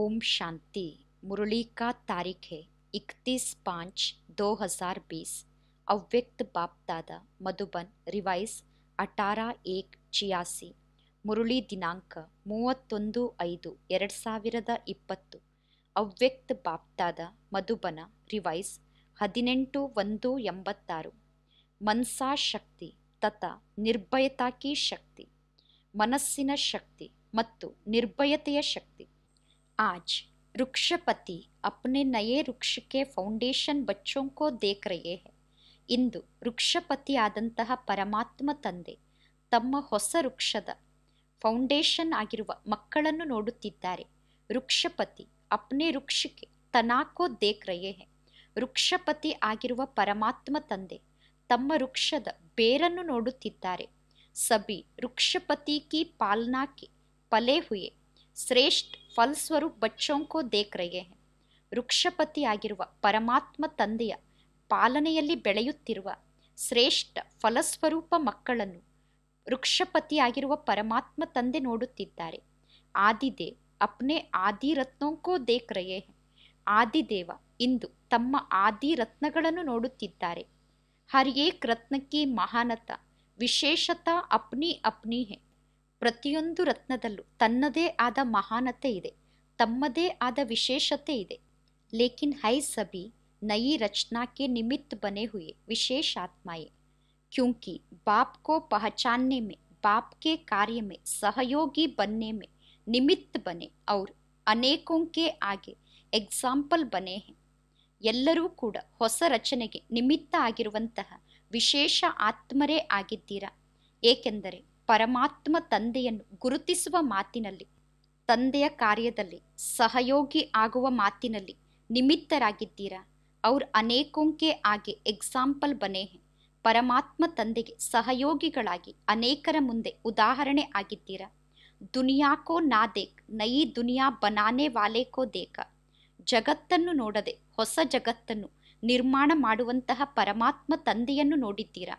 ಓಂ ಶಾಂತಿ ಮುರುಳೀಕಾ का ಇಕ್ತೀಸ್ ಪಾಂಚ್ इकतीस ಬೀಸ್ ಅವ್ಯಕ್ತ ಬಾಪ್ತಾದ ಮಧುಬನ್ ರಿವೈಸ್ ಅಠಾರ ಏಕ್ ಚಿಯಾಸಿ ಮುರುಳಿ ದಿನಾಂಕ ಮೂವತ್ತೊಂದು ಐದು ಎರಡು ಸಾವಿರದ ಇಪ್ಪತ್ತು ಅವ್ಯಕ್ತ ಬಾಪ್ತಾದ ಮಧುಬನ ರಿವೈಸ್ ಹದಿನೆಂಟು ಒಂದು ಎಂಬತ್ತಾರು ಮನ್ಸಾ ಶಕ್ತಿ ತಥಾ ನಿರ್ಭಯತಾಕಿ ಶಕ್ತಿ ಮನಸ್ಸಿನ ಶಕ್ತಿ ಮತ್ತು ನಿರ್ಭಯತೆಯ ಶಕ್ತಿ आज ರುಕ್ಷಪತಿ ಅಪ್ನೆ ನಯೆ ವೃಕ್ಷಕ್ಕೆ ಫೌಂಡೇಶನ್ ಬಚ್ಚೋಂ ಕೋ ದೇಖ್ ರಹೆ ಹೈ ಇಂದು ವೃಕ್ಷಪತಿ ಆದಂತಹ ಪರಮಾತ್ಮ ತಂದೆ ತಮ್ಮ ಹೊಸ ವೃಕ್ಷದ ಫೌಂಡೇಶನ್ ಆಗಿರುವ ಮಕ್ಕಳನ್ನು ನೋಡುತ್ತಿದ್ದಾರೆ ವೃಕ್ಷಪತಿ ಅಪ್ನೆ ವೃಕ್ಷಕ್ಕೆ ತನಾಕೋ ದೇಖ್ ರಹೆ ಹೈ ವೃಕ್ಷಪತಿ ಆಗಿರುವ ಪರಮಾತ್ಮ ತಂದೆ ತಮ್ಮ ವೃಕ್ಷದ ಬೇರನ್ನು ನೋಡುತ್ತಿದ್ದಾರೆ ಸಬಿ ವೃಕ್ಷಪತಿ ಕಿ ಪಾಲನಾಕ್ಕೆ ಪಲೆ ಹುಯೆ ಶ್ರೇಷ್ಠ ಫಲಸ್ವರೂಪ್ ಬಚ್ಚೋಂಕೋ ದೇಖ್ ವೃಕ್ಷಪತಿಯಾಗಿರುವ ಹೈ ಪರಮಾತ್ಮ ತಂದೆಯ ಪಾಲನೆಯಲ್ಲಿ ಬೆಳೆಯುತ್ತಿರುವ ಶ್ರೇಷ್ಠ ಫಲಸ್ವರೂಪ ಮಕ್ಕಳನ್ನು ವೃಕ್ಷಪತಿಯಾಗಿರುವ ಪರಮಾತ್ಮ ತಂದೆ ನೋಡುತ್ತಿದ್ದಾರೆ ಆದಿದೇವ್ ಅಪ್ನೆ ಆದಿ ರತ್ನೋಂಕೋ ದೇಖ್ ಆದಿದೇವ ಇಂದು ತಮ್ಮ ಆದಿ ರತ್ನಗಳನ್ನು ನೋಡುತ್ತಿದ್ದಾರೆ ಹರ್ಯೇಕ್ ರತ್ನಕ್ಕೆ ಮಹಾನತ ವಿಶೇಷತಾ ಅಪ್ನಿ ಅಪ್ನಿ ಹೇ ಪ್ರತಿಯೊಂದು ರತ್ನದಲ್ಲೂ ತನ್ನದೇ ಆದ ಮಹಾನತೆ ಇದೆ ತಮ್ಮದೇ ಆದ ವಿಶೇಷತೆ ಇದೆ ಲೇಕಿನ್ ಹೈ ಸಭಿ ನಯಿ ರಚನಾಕ್ಕೆ ನಿಮಿತ್ ಬನೆ ಹುಯೇ ವಿಶೇಷ ಆತ್ಮಯೇ ಕ್ಯೂಂಕಿ ಕೋ ಪಹಚಾನ್ನೆ ಮೇ ಬಾಪ್ಕೆ ಕಾರ್ಯ ಮೇ ಸಹಯೋಗಿ ಬನ್ನೆ ಮೇ ನಿಮಿತ್ ಬನೆ ಅವ್ರ ಅನೇಕೋಂಕೆ ಆಗೆ ಎಕ್ಸಾಂಪಲ್ ಬನೆ ಹೇ ಎಲ್ಲರೂ ಕೂಡ ಹೊಸ ರಚನೆಗೆ ನಿಮಿತ್ತ ಆಗಿರುವಂತಹ ವಿಶೇಷ ಆತ್ಮರೇ ಆಗಿದ್ದೀರಾ ಏಕೆಂದರೆ ಪರಮಾತ್ಮ ತಂದೆಯನ್ನು ಗುರುತಿಸುವ ಮಾತಿನಲ್ಲಿ ತಂದೆಯ ಕಾರ್ಯದಲ್ಲಿ ಸಹಯೋಗಿ ಆಗುವ ಮಾತಿನಲ್ಲಿ ನಿಮಿತ್ತರಾಗಿದ್ದೀರಾ ಅವ್ರ ಅನೇಕೋಂಕೆ ಆಗಿ ಎಕ್ಸಾಂಪಲ್ ಬನೇಹೆ ಪರಮಾತ್ಮ ತಂದೆಗೆ ಸಹಯೋಗಿಗಳಾಗಿ ಅನೇಕರ ಮುಂದೆ ಉದಾಹರಣೆ ಆಗಿದ್ದೀರಾ ದುನಿಯಾಕೋ ನಾ ದೇಕ್ ನೈ ದುನಿಯಾ ಬನಾನೆ ವಾಲೇಕೋ ದೇಕ ಜಗತ್ತನ್ನು ನೋಡದೆ ಹೊಸ ಜಗತ್ತನ್ನು ನಿರ್ಮಾಣ ಮಾಡುವಂತಹ ಪರಮಾತ್ಮ ತಂದೆಯನ್ನು ನೋಡಿದ್ದೀರಾ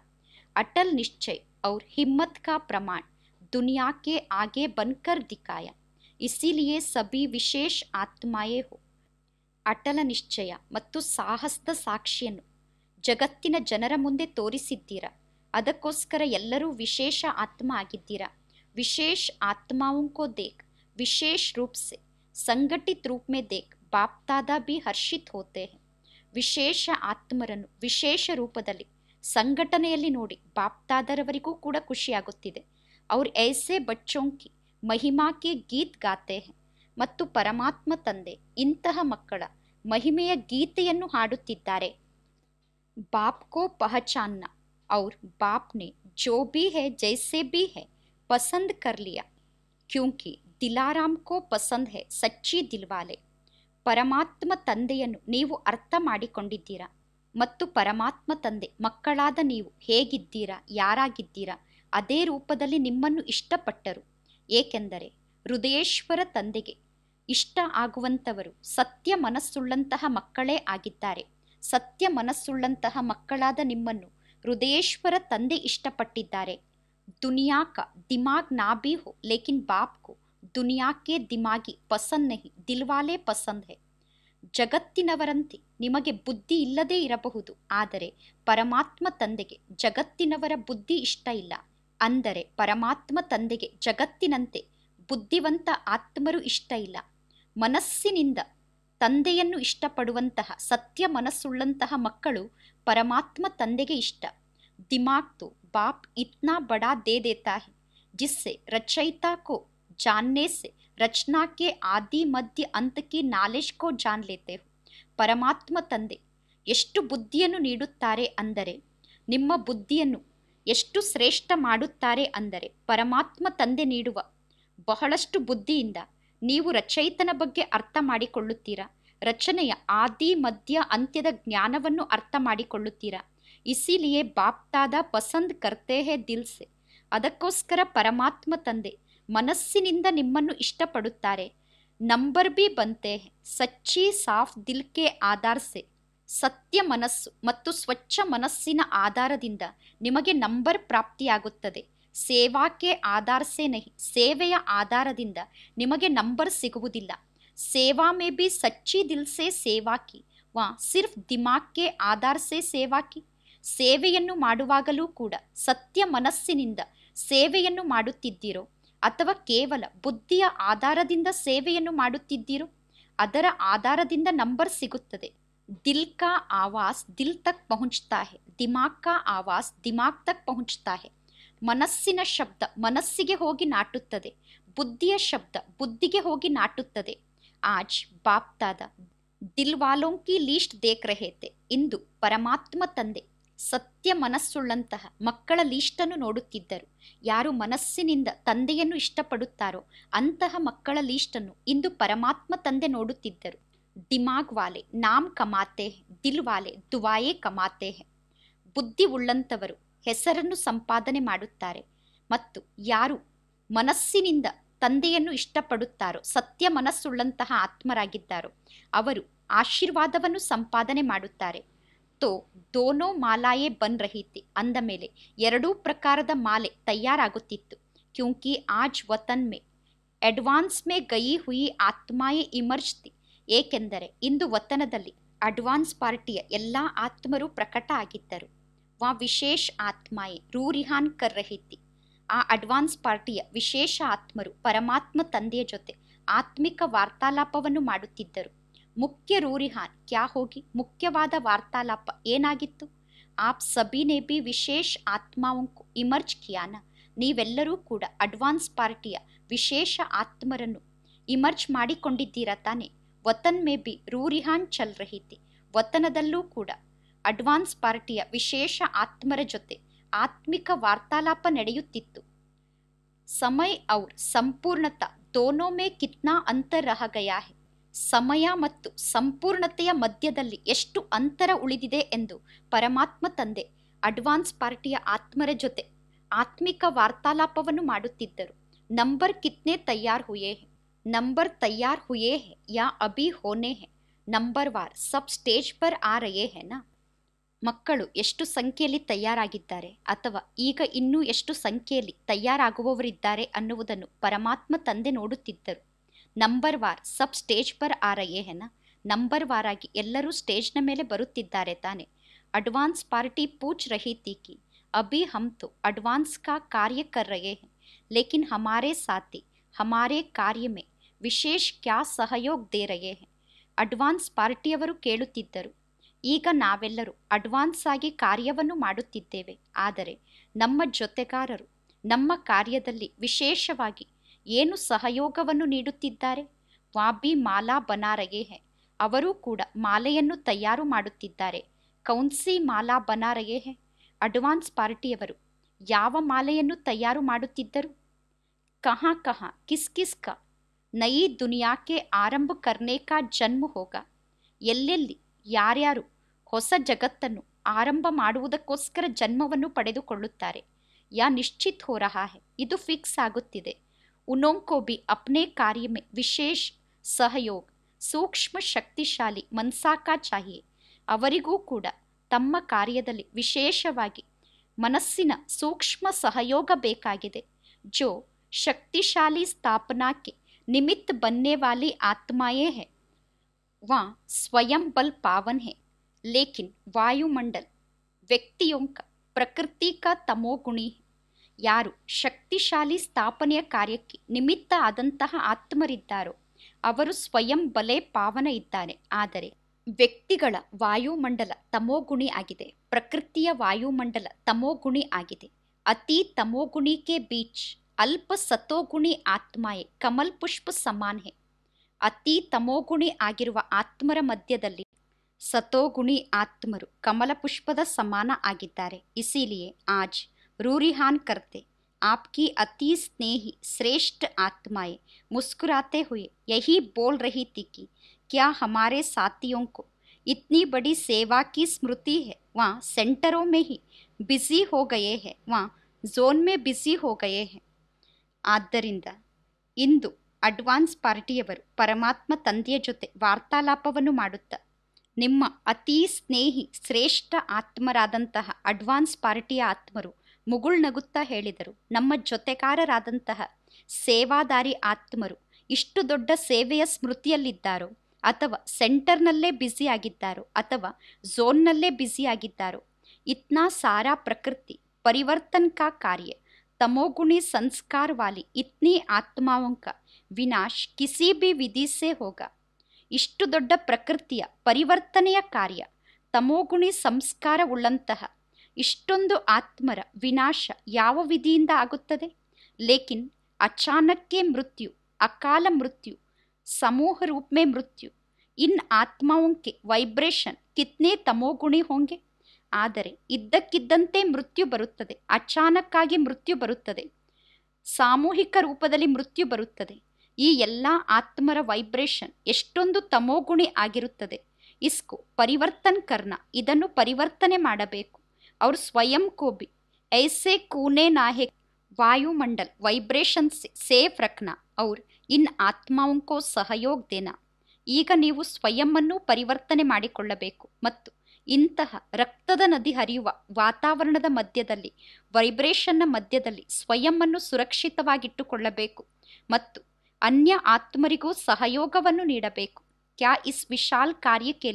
ಅಟಲ್ ನಿಶ್ಚಯ್ और हिम्मत का प्रमाण दुनिया के आगे बनकर दिखाया ಇಸಿಲಿಯೇ ಸಭಿ ವಿಶೇಷ ಆತ್ಮಾಯೇ ಹೋ ಅಟಲ ನಿಶ್ಚಯ ಮತ್ತು ಸಾಹಸದ ಸಾಕ್ಷಿಯನ್ನು ಜಗತ್ತಿನ ಜನರ ಮುಂದೆ ತೋರಿಸಿದ್ದೀರ ಅದಕ್ಕೋಸ್ಕರ ಎಲ್ಲರೂ ವಿಶೇಷ ಆತ್ಮ ಆಗಿದ್ದೀರ ವಿಶೇಷ ಆತ್ಮಾವುಂಕೋ ದೇಖ್ ವಿಶೇಷ ರೂಪ್ ಸಂಘಟಿತ ರೂಪ್ ಮೇ ದೇಖ್ ಬಾಪ್ತಾದ ಬಿ ಹರ್ಷಿತ್ ಹೋತೆ ವಿಶೇಷ ಆತ್ಮರನ್ನು ವಿಶೇಷ ರೂಪದಲ್ಲಿ ಸಂಘಟನೆಯಲ್ಲಿ ನೋಡಿ ಬಾಪ್ತಾದರವರಿಗೂ ಕೂಡ ಖುಷಿಯಾಗುತ್ತಿದೆ ಅವ್ರು ಐಸೆ ಬಚ್ಚೋಂಕಿ ಮಹಿಮಾಕ್ಕೆ ಗೀತ್ ಗಾತೆ ಮತ್ತು ಪರಮಾತ್ಮ ತಂದೆ ಇಂತಹ ಮಕ್ಕಳ ಮಹಿಮೆಯ ಗೀತೆಯನ್ನು ಹಾಡುತ್ತಿದ್ದಾರೆ ಬಾಪ್ ಕೋ ಪಹಚಾನ್ನ ಅವ್ರ ಬಾಪ್ನೆ ಜೋ ಬಿ ಹೇ ಜೈಸೆ ಬಿ ಹೇ ಪಸಂದ್ ಕರ್ಲಿಯ ಕ್ಯೂಂಕಿ ಕೋ ಪಸಂದ್ ಹೇ ಸಚ್ಚಿ ದಿಲ್ವಾಲೆ ಪರಮಾತ್ಮ ತಂದೆಯನ್ನು ನೀವು ಅರ್ಥ ಮಾಡಿಕೊಂಡಿದ್ದೀರಾ ಮತ್ತು ಪರಮಾತ್ಮ ತಂದೆ ಮಕ್ಕಳಾದ ನೀವು ಹೇಗಿದ್ದೀರಾ ಯಾರಾಗಿದ್ದೀರಾ ಅದೇ ರೂಪದಲ್ಲಿ ನಿಮ್ಮನ್ನು ಇಷ್ಟಪಟ್ಟರು ಏಕೆಂದರೆ ಹೃದಯೇಶ್ವರ ತಂದೆಗೆ ಇಷ್ಟ ಆಗುವಂಥವರು ಸತ್ಯ ಮನಸ್ಸುಳ್ಳಂತಹ ಮಕ್ಕಳೇ ಆಗಿದ್ದಾರೆ ಸತ್ಯ ಮನಸ್ಸುಳ್ಳಂತಹ ಮಕ್ಕಳಾದ ನಿಮ್ಮನ್ನು ಹೃದಯೇಶ್ವರ ತಂದೆ ಇಷ್ಟಪಟ್ಟಿದ್ದಾರೆ ದುನಿಯಾ ದಿಮಾಗ್ ನಾ ಹೋ ಲೇಕಿನ್ ಬಾಪ್ ಕೋ ದುನಿಯಾ ದಿಮಾಗಿ ಪಸಂದ್ ನಹಿ ದಿಲ್ವಾಲೆ ಪಸಂದ್ ಹೇ ಜಗತ್ತಿನವರಂತೆ ನಿಮಗೆ ಬುದ್ಧಿ ಇಲ್ಲದೇ ಇರಬಹುದು ಆದರೆ ಪರಮಾತ್ಮ ತಂದೆಗೆ ಜಗತ್ತಿನವರ ಬುದ್ಧಿ ಇಷ್ಟ ಇಲ್ಲ ಅಂದರೆ ಪರಮಾತ್ಮ ತಂದೆಗೆ ಜಗತ್ತಿನಂತೆ ಬುದ್ಧಿವಂತ ಆತ್ಮರು ಇಷ್ಟ ಇಲ್ಲ ಮನಸ್ಸಿನಿಂದ ತಂದೆಯನ್ನು ಇಷ್ಟಪಡುವಂತಹ ಸತ್ಯ ಮನಸ್ಸುಳ್ಳಂತಹ ಮಕ್ಕಳು ಪರಮಾತ್ಮ ತಂದೆಗೆ ಇಷ್ಟ ದಿಮಾಗ್ ತೋ ಬಾಪ್ ಇತ್ನಾ ಬಡಾ ದೇ ದೇತಾ ಜಿಸ್ಸೆ ರಚಯಿತಾ ಕೋ जानने से रचना के आदि मध्य अंत की नॉलेज को जान लेते हो ಪರಮಾತ್ಮ ತಂದೆ ಎಷ್ಟು ಬುದ್ಧಿಯನ್ನು ನೀಡುತ್ತಾರೆ ಅಂದರೆ ನಿಮ್ಮ ಬುದ್ಧಿಯನ್ನು ಎಷ್ಟು ಶ್ರೇಷ್ಠ ಮಾಡುತ್ತಾರೆ ಅಂದರೆ ಪರಮಾತ್ಮ ತಂದೆ ನೀಡುವ ಬಹಳಷ್ಟು ಬುದ್ಧಿಯಿಂದ ನೀವು ರಚಯಿತನ ಬಗ್ಗೆ ಅರ್ಥ ಮಾಡಿಕೊಳ್ಳುತ್ತೀರಾ ರಚನೆಯ ಆದಿ ಮಧ್ಯ ಅಂತ್ಯದ ಜ್ಞಾನವನ್ನು ಅರ್ಥ ಮಾಡಿಕೊಳ್ಳುತ್ತೀರಾ ಇಸಿಲಿಯೇ ಬಾಪ್ತಾದ ಪಸಂದ್ ಕರ್ತೇಹೇ ದಿಲ್ಸೆ ಅದಕ್ಕೋಸ್ಕರ ಪರಮಾತ್ಮ ತಂದೆ ಮನಸ್ಸಿನಿಂದ ನಿಮ್ಮನ್ನು ಇಷ್ಟಪಡುತ್ತಾರೆ ನಂಬರ್ ಬಿ ಬಂತೆ ಸಚ್ಚಿ ಸಾಫ್ ದಿಲ್ಕೆ ಆಧಾರ್ಸೆ ಸತ್ಯ ಮನಸ್ಸು ಮತ್ತು ಸ್ವಚ್ಛ ಮನಸ್ಸಿನ ಆಧಾರದಿಂದ ನಿಮಗೆ ನಂಬರ್ ಪ್ರಾಪ್ತಿಯಾಗುತ್ತದೆ ಸೇವಾಕ್ಕೆ ಆಧಾರ್ಸೆ ನಹಿ ಸೇವೆಯ ಆಧಾರದಿಂದ ನಿಮಗೆ ನಂಬರ್ ಸಿಗುವುದಿಲ್ಲ ಸೇವಾ ಮೇ ಬಿ ಸಚ್ಚಿ ದಿಲ್ಸೆ ಸೇವಾಕಿ ವಾ ಸಿರ್ಫ್ ದಿಮಾಕ್ಕೆ ಆಧಾರ್ಸೆ ಸೇವಾಕಿ ಸೇವೆಯನ್ನು ಮಾಡುವಾಗಲೂ ಕೂಡ ಸತ್ಯ ಮನಸ್ಸಿನಿಂದ ಸೇವೆಯನ್ನು ಮಾಡುತ್ತಿದ್ದೀರೋ ಅಥವಾ ಕೇವಲ ಬುದ್ಧಿಯ ಆಧಾರದಿಂದ ಸೇವೆಯನ್ನು ಮಾಡುತ್ತಿದ್ದೀರೋ ಅದರ ಆಧಾರದಿಂದ ನಂಬರ್ ಸಿಗುತ್ತದೆ ದಿಲ್ ಕಾ ಆವಾಸ್ ದಿಲ್ ತಕ್ ಪಹುಂಚ್ತಾ ಹೇ ದಿಮಾಗ್ ಕಾ ಆವಾಸ್ ದಿಮಾಗ್ ತಕ್ ಪಹುಂಚ್ತಾ ಹೇ ಮನಸ್ಸಿನ ಶಬ್ದ ಮನಸ್ಸಿಗೆ ಹೋಗಿ ನಾಟುತ್ತದೆ ಬುದ್ಧಿಯ ಶಬ್ದ ಬುದ್ಧಿಗೆ ಹೋಗಿ ನಾಟುತ್ತದೆ ಆಜ್ ಬಾಪ್ತಾದ ದಿಲ್ವಾಲೋಂಕಿ ಲೀಸ್ಟ್ ದೇಕ್ ರಹೇತೆ ಇಂದು ಪರಮಾತ್ಮ ತಂದೆ ಸತ್ಯ ಮನಸ್ಸುಳ್ಳಂತಹ ಮಕ್ಕಳಲ್ಲಿ ಇಷ್ಟನ್ನು ನೋಡುತ್ತಿದ್ದರು ಯಾರು ಮನಸ್ಸಿನಿಂದ ತಂದೆಯನ್ನು ಇಷ್ಟಪಡುತ್ತಾರೋ ಅಂತಹ ಮಕ್ಕಳಲ್ಲಿ ಇಷ್ಟನ್ನು ಇಂದು ಪರಮಾತ್ಮ ತಂದೆ ನೋಡುತ್ತಿದ್ದರು ದಿಮಾಗ್ ವಾಲೆ ನಾಮ್ ಕಮಾತೆ ದಿಲ್ ವಾಲೆ ದುವಾಯೆ ಕಮಾತೆ ಬುದ್ಧಿ ಉಳ್ಳಂತವರು ಹೆಸರನ್ನು ಸಂಪಾದನೆ ಮಾಡುತ್ತಾರೆ ಮತ್ತು ಯಾರು ಮನಸ್ಸಿನಿಂದ ತಂದೆಯನ್ನು ಇಷ್ಟಪಡುತ್ತಾರೋ ಸತ್ಯ ಮನಸ್ಸುಳ್ಳಂತಹ ಆತ್ಮರಾಗಿದ್ದಾರೋ ಅವರು ಆಶೀರ್ವಾದವನ್ನು ಸಂಪಾದನೆ ಮಾಡುತ್ತಾರೆ तो ದೋನೋ ಮಾಲಾಯೇ ಬನ್ ರಹಿತಿ ಅಂದ ಮೇಲೆ ಎರಡೂ ಪ್ರಕಾರದ ಮಾಲೆ ತಯಾರಾಗುತ್ತಿತ್ತು ಕ್ಯೂಂಕಿ ಆಜ್ ವತನ್ ಮೇ ಅಡ್ವಾನ್ಸ್ ಮೇ ಗಯಿ ಹುಯಿ ಆತ್ಮಾಯೇ ಇಮರ್ಜ್ತಿ ಏಕೆಂದರೆ ಇಂದು ವತನದಲ್ಲಿ ಅಡ್ವಾನ್ಸ್ ಪಾರ್ಟಿಯ ಎಲ್ಲ ಆತ್ಮರು ಪ್ರಕಟ ಆಗಿದ್ದರು ವಾ ವಿಶೇಷ ಆತ್ಮಾಯೇ ರೂರಿಹಾನ್ ಕರ್ ರಹಿತಿ ಆ ಅಡ್ವಾನ್ಸ್ ಪಾರ್ಟಿಯ ವಿಶೇಷ ಆತ್ಮರು ಪರಮಾತ್ಮ ತಂದೆಯ ಜೊತೆ ಆತ್ಮಿಕ ವಾರ್ತಾಲಾಪವನ್ನು ಮಾಡುತ್ತಿದ್ದರು ಮುಖ್ಯ ರೂರಿಹಾನ್ ಕ್ಯಾ ಹೋಗಿ ಮುಖ್ಯವಾದ ವಾರ್ತಾಲಾಪ ಏನಾಗಿತ್ತು ಆಪ್ ಸಭಿನೇ ಬಿ ವಿಶೇಷ ಆತ್ಮಾವಂಕು ಇಮರ್ಜ್ ಕಿಯಾನ ನೀವೆಲ್ಲರೂ ಕೂಡ ಅಡ್ವಾನ್ಸ್ ಪಾರ್ಟಿಯ ವಿಶೇಷ ಆತ್ಮರನ್ನು ಇಮರ್ಜ್ ಮಾಡಿಕೊಂಡಿದ್ದೀರಾ ತಾನೆ ವತನ್ ಮೇ ಬಿ ರೂರಿಹಾನ್ ಚಲ್ ರಹಿತಿ ವತನದಲ್ಲೂ ಕೂಡ ಅಡ್ವಾನ್ಸ್ ಪಾರ್ಟಿಯ ವಿಶೇಷ ಆತ್ಮರ ಜೊತೆ ಆತ್ಮಿಕ ವಾರ್ತಾಲಾಪ ನಡೆಯುತ್ತಿತ್ತು ಸಮಯ ಔರ್ ಸಂಪೂರ್ಣತ ದೋನೋ ಮೇ ಕಿತ್ನಾ ಅಂತರ್ ರಹ ಗಯಾ ಹೇ ಸಮಯ ಮತ್ತು ಸಂಪೂರ್ಣತೆಯ ಮಧ್ಯದಲ್ಲಿ ಎಷ್ಟು ಅಂತರ ಉಳಿದಿದೆ ಎಂದು ಪರಮಾತ್ಮ ತಂದೆ ಅಡ್ವಾನ್ಸ್ ಪಾರ್ಟಿಯ ಆತ್ಮರ ಜೊತೆ ಆತ್ಮಿಕ ವಾರ್ತಾಲಾಪವನ್ನು ಮಾಡುತ್ತಿದ್ದರು ನಂಬರ್ ಕಿತ್ನೆ ತಯಾರ್ ಹುಯೇ ನಂಬರ್ ತಯಾರ್ ಹುಯೇ ಹೆ ಯಾ ಅಭಿ ಹೋನೆ ಹೆ ನಂಬರ್ ವಾರ್ ಸಬ್ ಸ್ಟೇಜ್ ಪರ್ ಆ ರಯೇ ಹೆನಾ ಮಕ್ಕಳು ಎಷ್ಟು ಸಂಖ್ಯೆಯಲ್ಲಿ ತಯಾರಾಗಿದ್ದಾರೆ ಅಥವಾ ಈಗ ಇನ್ನೂ ಎಷ್ಟು ಸಂಖ್ಯೆಯಲ್ಲಿ ತಯಾರಾಗುವವರಿದ್ದಾರೆ ಅನ್ನುವುದನ್ನು ಪರಮಾತ್ಮ ತಂದೆ ನೋಡುತ್ತಿದ್ದರು ನಂಬರ್ ವಾರ್ ಸಬ್ ಸ್ಟೇಜ್ ಪರ್ ಆ ರಯೇ ನಂಬರ್ ವಾರಾಗಿ ಎಲ್ಲರೂ ಸ್ಟೇಜ್ನ ಮೇಲೆ ಬರುತ್ತಿದ್ದಾರೆ ತಾನೆ ಅಡ್ವಾನ್ಸ್ ಪಾರ್ಟಿ ಪೂಚ್ ರಹಿ ತೀಕಿ ಅಭಿ ಹಮ್ತು ಅಡ್ವಾನ್ಸ್ ಕಾ ಕಾರ್ಯ ಕರ್ ಲೇಕಿನ್ ಹಮಾರೇ ಸಾಥಿ ಹಮಾರೇ ಕಾರ್ಯ ವಿಶೇಷ ಕ್ಯಾ ಸಹಯೋಗ ದೇ ರಯೇ ಅಡ್ವಾನ್ಸ್ ಪಾರ್ಟಿಯವರು ಕೇಳುತ್ತಿದ್ದರು ಈಗ ನಾವೆಲ್ಲರೂ ಅಡ್ವಾನ್ಸ್ ಆಗಿ ಕಾರ್ಯವನ್ನು ಮಾಡುತ್ತಿದ್ದೇವೆ ಆದರೆ ನಮ್ಮ ಜೊತೆಗಾರರು ನಮ್ಮ ಕಾರ್ಯದಲ್ಲಿ ವಿಶೇಷವಾಗಿ ಏನು ಸಹಯೋಗವನ್ನು ನೀಡುತ್ತಿದ್ದಾರೆ ವಾಬಿ ಮಾಲಾ ಬನಾರಗೆ ಹೆ ಅವರೂ ಕೂಡ ಮಾಲೆಯನ್ನು ತಯಾರು ಮಾಡುತ್ತಿದ್ದಾರೆ ಕೌನ್ಸಿ ಮಾಲಾ ಬನಾರಗೆ ಹೆ ಅಡ್ವಾನ್ಸ್ ಪಾರ್ಟಿಯವರು ಯಾವ ಮಾಲೆಯನ್ನು ತಯಾರು ಮಾಡುತ್ತಿದ್ದರು ಕಹಾ ಕಹಾ ಕಿಸ್ ಕಿಸ್ ಕ ನಯಿ ದುನಿಯಾಕೆ ಆರಂಭ ಕರ್ನೇಕಾ ಜನ್ಮ ಹೋಗ ಎಲ್ಲೆಲ್ಲಿ ಯಾರ್ಯಾರು ಹೊಸ ಜಗತ್ತನ್ನು ಆರಂಭ ಮಾಡುವುದಕ್ಕೋಸ್ಕರ ಜನ್ಮವನ್ನು ಪಡೆದುಕೊಳ್ಳುತ್ತಾರೆ ಯಾ ನಿಶ್ಚಿತ್ ಹೋ ಹೆ ಇದು ಫಿಕ್ಸ್ ಆಗುತ್ತಿದೆ उन्होंको भी अपने कार्य में ವಿಶೇಷ ಸಹಯೋಗ ಸೂಕ್ಷ್ಮ ಶಕ್ತಿಶಾಲಿ ಮನ್ಸಾಕಾಚಾಹಿ ಅವರಿಗೂ ಕೂಡ ತಮ್ಮ ಕಾರ್ಯದಲ್ಲಿ ವಿಶೇಷವಾಗಿ ಮನಸ್ಸಿನ ಸೂಕ್ಷ್ಮ ಸಹಯೋಗ ಬೇಕಾಗಿದೆ ಜೋ ಶಕ್ತಿಶಾಲಿ ಸ್ಥಾಪನಾಕ್ಕೆ ನಿಮಿತ್ತ ಬನ್ನೆ ವಾಲಿ ಆತ್ಮಾಯೇ ಹೇ ವಾ ಸ್ವಯಂ ಬಲ್ ಪಾವನ್ ಹೇ ಲೇಕಿನ್ ವಾಯುಮಂಡಲ್ ವ್ಯಕ್ತಿಯೊಂಕ ಪ್ರಕೃತಿ ಕ ತಮೋಗುಣಿ ಹೇ ಯಾರು ಶಕ್ತಿಶಾಲಿ ಸ್ಥಾಪನೆಯ ಕಾರ್ಯಕ್ಕೆ ನಿಮಿತ್ತ ಆದಂತಹ ಆತ್ಮರಿದ್ದಾರೋ ಅವರು ಸ್ವಯಂ ಬಲೆ ಪಾವನ ಇದ್ದಾರೆ ಆದರೆ ವ್ಯಕ್ತಿಗಳ ವಾಯುಮಂಡಲ ತಮೋಗುಣಿ ಆಗಿದೆ ಪ್ರಕೃತಿಯ ವಾಯುಮಂಡಲ ತಮೋಗುಣಿ ಆಗಿದೆ ಅತಿ ತಮೋಗುಣಿಕೆ ಬೀಚ್ ಅಲ್ಪ ಸತೋಗುಣಿ ಆತ್ಮಾಯೆ ಕಮಲ್ ಪುಷ್ಪ ಸಮಾನ್ಹೆ ಅತಿ ತಮೋಗುಣಿ ಆಗಿರುವ ಆತ್ಮರ ಮಧ್ಯದಲ್ಲಿ ಸತೋಗುಣಿ ಆತ್ಮರು ಕಮಲ ಪುಷ್ಪದ ಸಮಾನ ಆಗಿದ್ದಾರೆ ಇಸಿಲಿಯೇ ಆಜ್ रूरिहान करते आपकी अति स्नेही श्रेष्ठ आत्माएं मुस्कुराते हुए यही बोल रही थी कि क्या हमारे साथियों को इतनी बड़ी सेवा की स्मृति है वहाँ सेंटरों में ही बिजी हो गए हैं वहाँ जोन में बिजी हो गए हैं आदि इंदु अडवांस पार्टियवर परमात्म तंदिय जो वार्तालापुत निम्म अति स्ने श्रेष्ठ आत्मरद अडवां पार्टिया आत्मरू ನಗುತ್ತಾ ಹೇಳಿದರು ನಮ್ಮ ಜೊತೆಗಾರರಾದಂತಹ ಸೇವಾದಾರಿ ಆತ್ಮರು ಇಷ್ಟು ದೊಡ್ಡ ಸೇವೆಯ ಸ್ಮೃತಿಯಲ್ಲಿದ್ದಾರೋ ಅಥವಾ ಸೆಂಟರ್ನಲ್ಲೇ ಬ್ಯುಸಿಯಾಗಿದ್ದಾರೋ ಅಥವಾ ಝೋನ್ನಲ್ಲೇ ಬ್ಯುಸಿಯಾಗಿದ್ದಾರೋ ಇತ್ನಾ ಸಾರಾ ಪ್ರಕೃತಿ ಕಾ ಕಾರ್ಯ ತಮೋಗುಣಿ ಸಂಸ್ಕಾರ ವಾಲಿ ಇತ್ನಿ ಆತ್ಮಾವಂಕ ವಿನಾಶ್ ಕಿಸಿ ಬಿ ವಿಧಿಸೆ ಹೋಗ ಇಷ್ಟು ದೊಡ್ಡ ಪ್ರಕೃತಿಯ ಪರಿವರ್ತನೆಯ ಕಾರ್ಯ ತಮೋಗುಣಿ ಸಂಸ್ಕಾರ ಉಳ್ಳಂತಹ ಇಷ್ಟೊಂದು ಆತ್ಮರ ವಿನಾಶ ಯಾವ ವಿಧಿಯಿಂದ ಆಗುತ್ತದೆ ಲೇಕಿನ್ ಅಚಾನಕ್ಕೆ ಮೃತ್ಯು ಅಕಾಲ ಮೃತ್ಯು ಸಮೂಹ ರೂಪ್ಮೆ ಮೃತ್ಯು ಇನ್ ಆತ್ಮವಂಕೆ ವೈಬ್ರೇಷನ್ ಕಿತ್ನೆ ತಮೋಗುಣಿ ಹೋಂಗೆ ಆದರೆ ಇದ್ದಕ್ಕಿದ್ದಂತೆ ಮೃತ್ಯು ಬರುತ್ತದೆ ಅಚಾನಕ್ಕಾಗಿ ಮೃತ್ಯು ಬರುತ್ತದೆ ಸಾಮೂಹಿಕ ರೂಪದಲ್ಲಿ ಮೃತ್ಯು ಬರುತ್ತದೆ ಈ ಎಲ್ಲ ಆತ್ಮರ ವೈಬ್ರೇಷನ್ ಎಷ್ಟೊಂದು ತಮೋಗುಣಿ ಆಗಿರುತ್ತದೆ ಇಸ್ಕು ಪರಿವರ್ತನ್ ಕರ್ಣ ಇದನ್ನು ಪರಿವರ್ತನೆ ಮಾಡಬೇಕು ಅವರು ಸ್ವಯಂ ಕೋಬಿ ಐಸೆ ಕೂನೆ ನಾಹೆ ವಾಯುಮಂಡಲ್ ವೈಬ್ರೇಷನ್ ಸೇಫ್ ರಕ್ನ ಅವ್ರ ಇನ್ ಆತ್ಮಾಂಕೋ ಸಹಯೋಗ್ ದೇನ ಈಗ ನೀವು ಸ್ವಯಂನ್ನು ಪರಿವರ್ತನೆ ಮಾಡಿಕೊಳ್ಳಬೇಕು ಮತ್ತು ಇಂತಹ ರಕ್ತದ ನದಿ ಹರಿಯುವ ವಾತಾವರಣದ ಮಧ್ಯದಲ್ಲಿ ವೈಬ್ರೇಷನ್ನ ಮಧ್ಯದಲ್ಲಿ ಸ್ವಯಂನ್ನು ಸುರಕ್ಷಿತವಾಗಿಟ್ಟುಕೊಳ್ಳಬೇಕು ಮತ್ತು ಅನ್ಯ ಆತ್ಮರಿಗೂ ಸಹಯೋಗವನ್ನು ನೀಡಬೇಕು ಕ್ಯಾ ಇಸ್ ವಿಶಾಲ್ ಕಾರ್ಯಕ್ಕೆ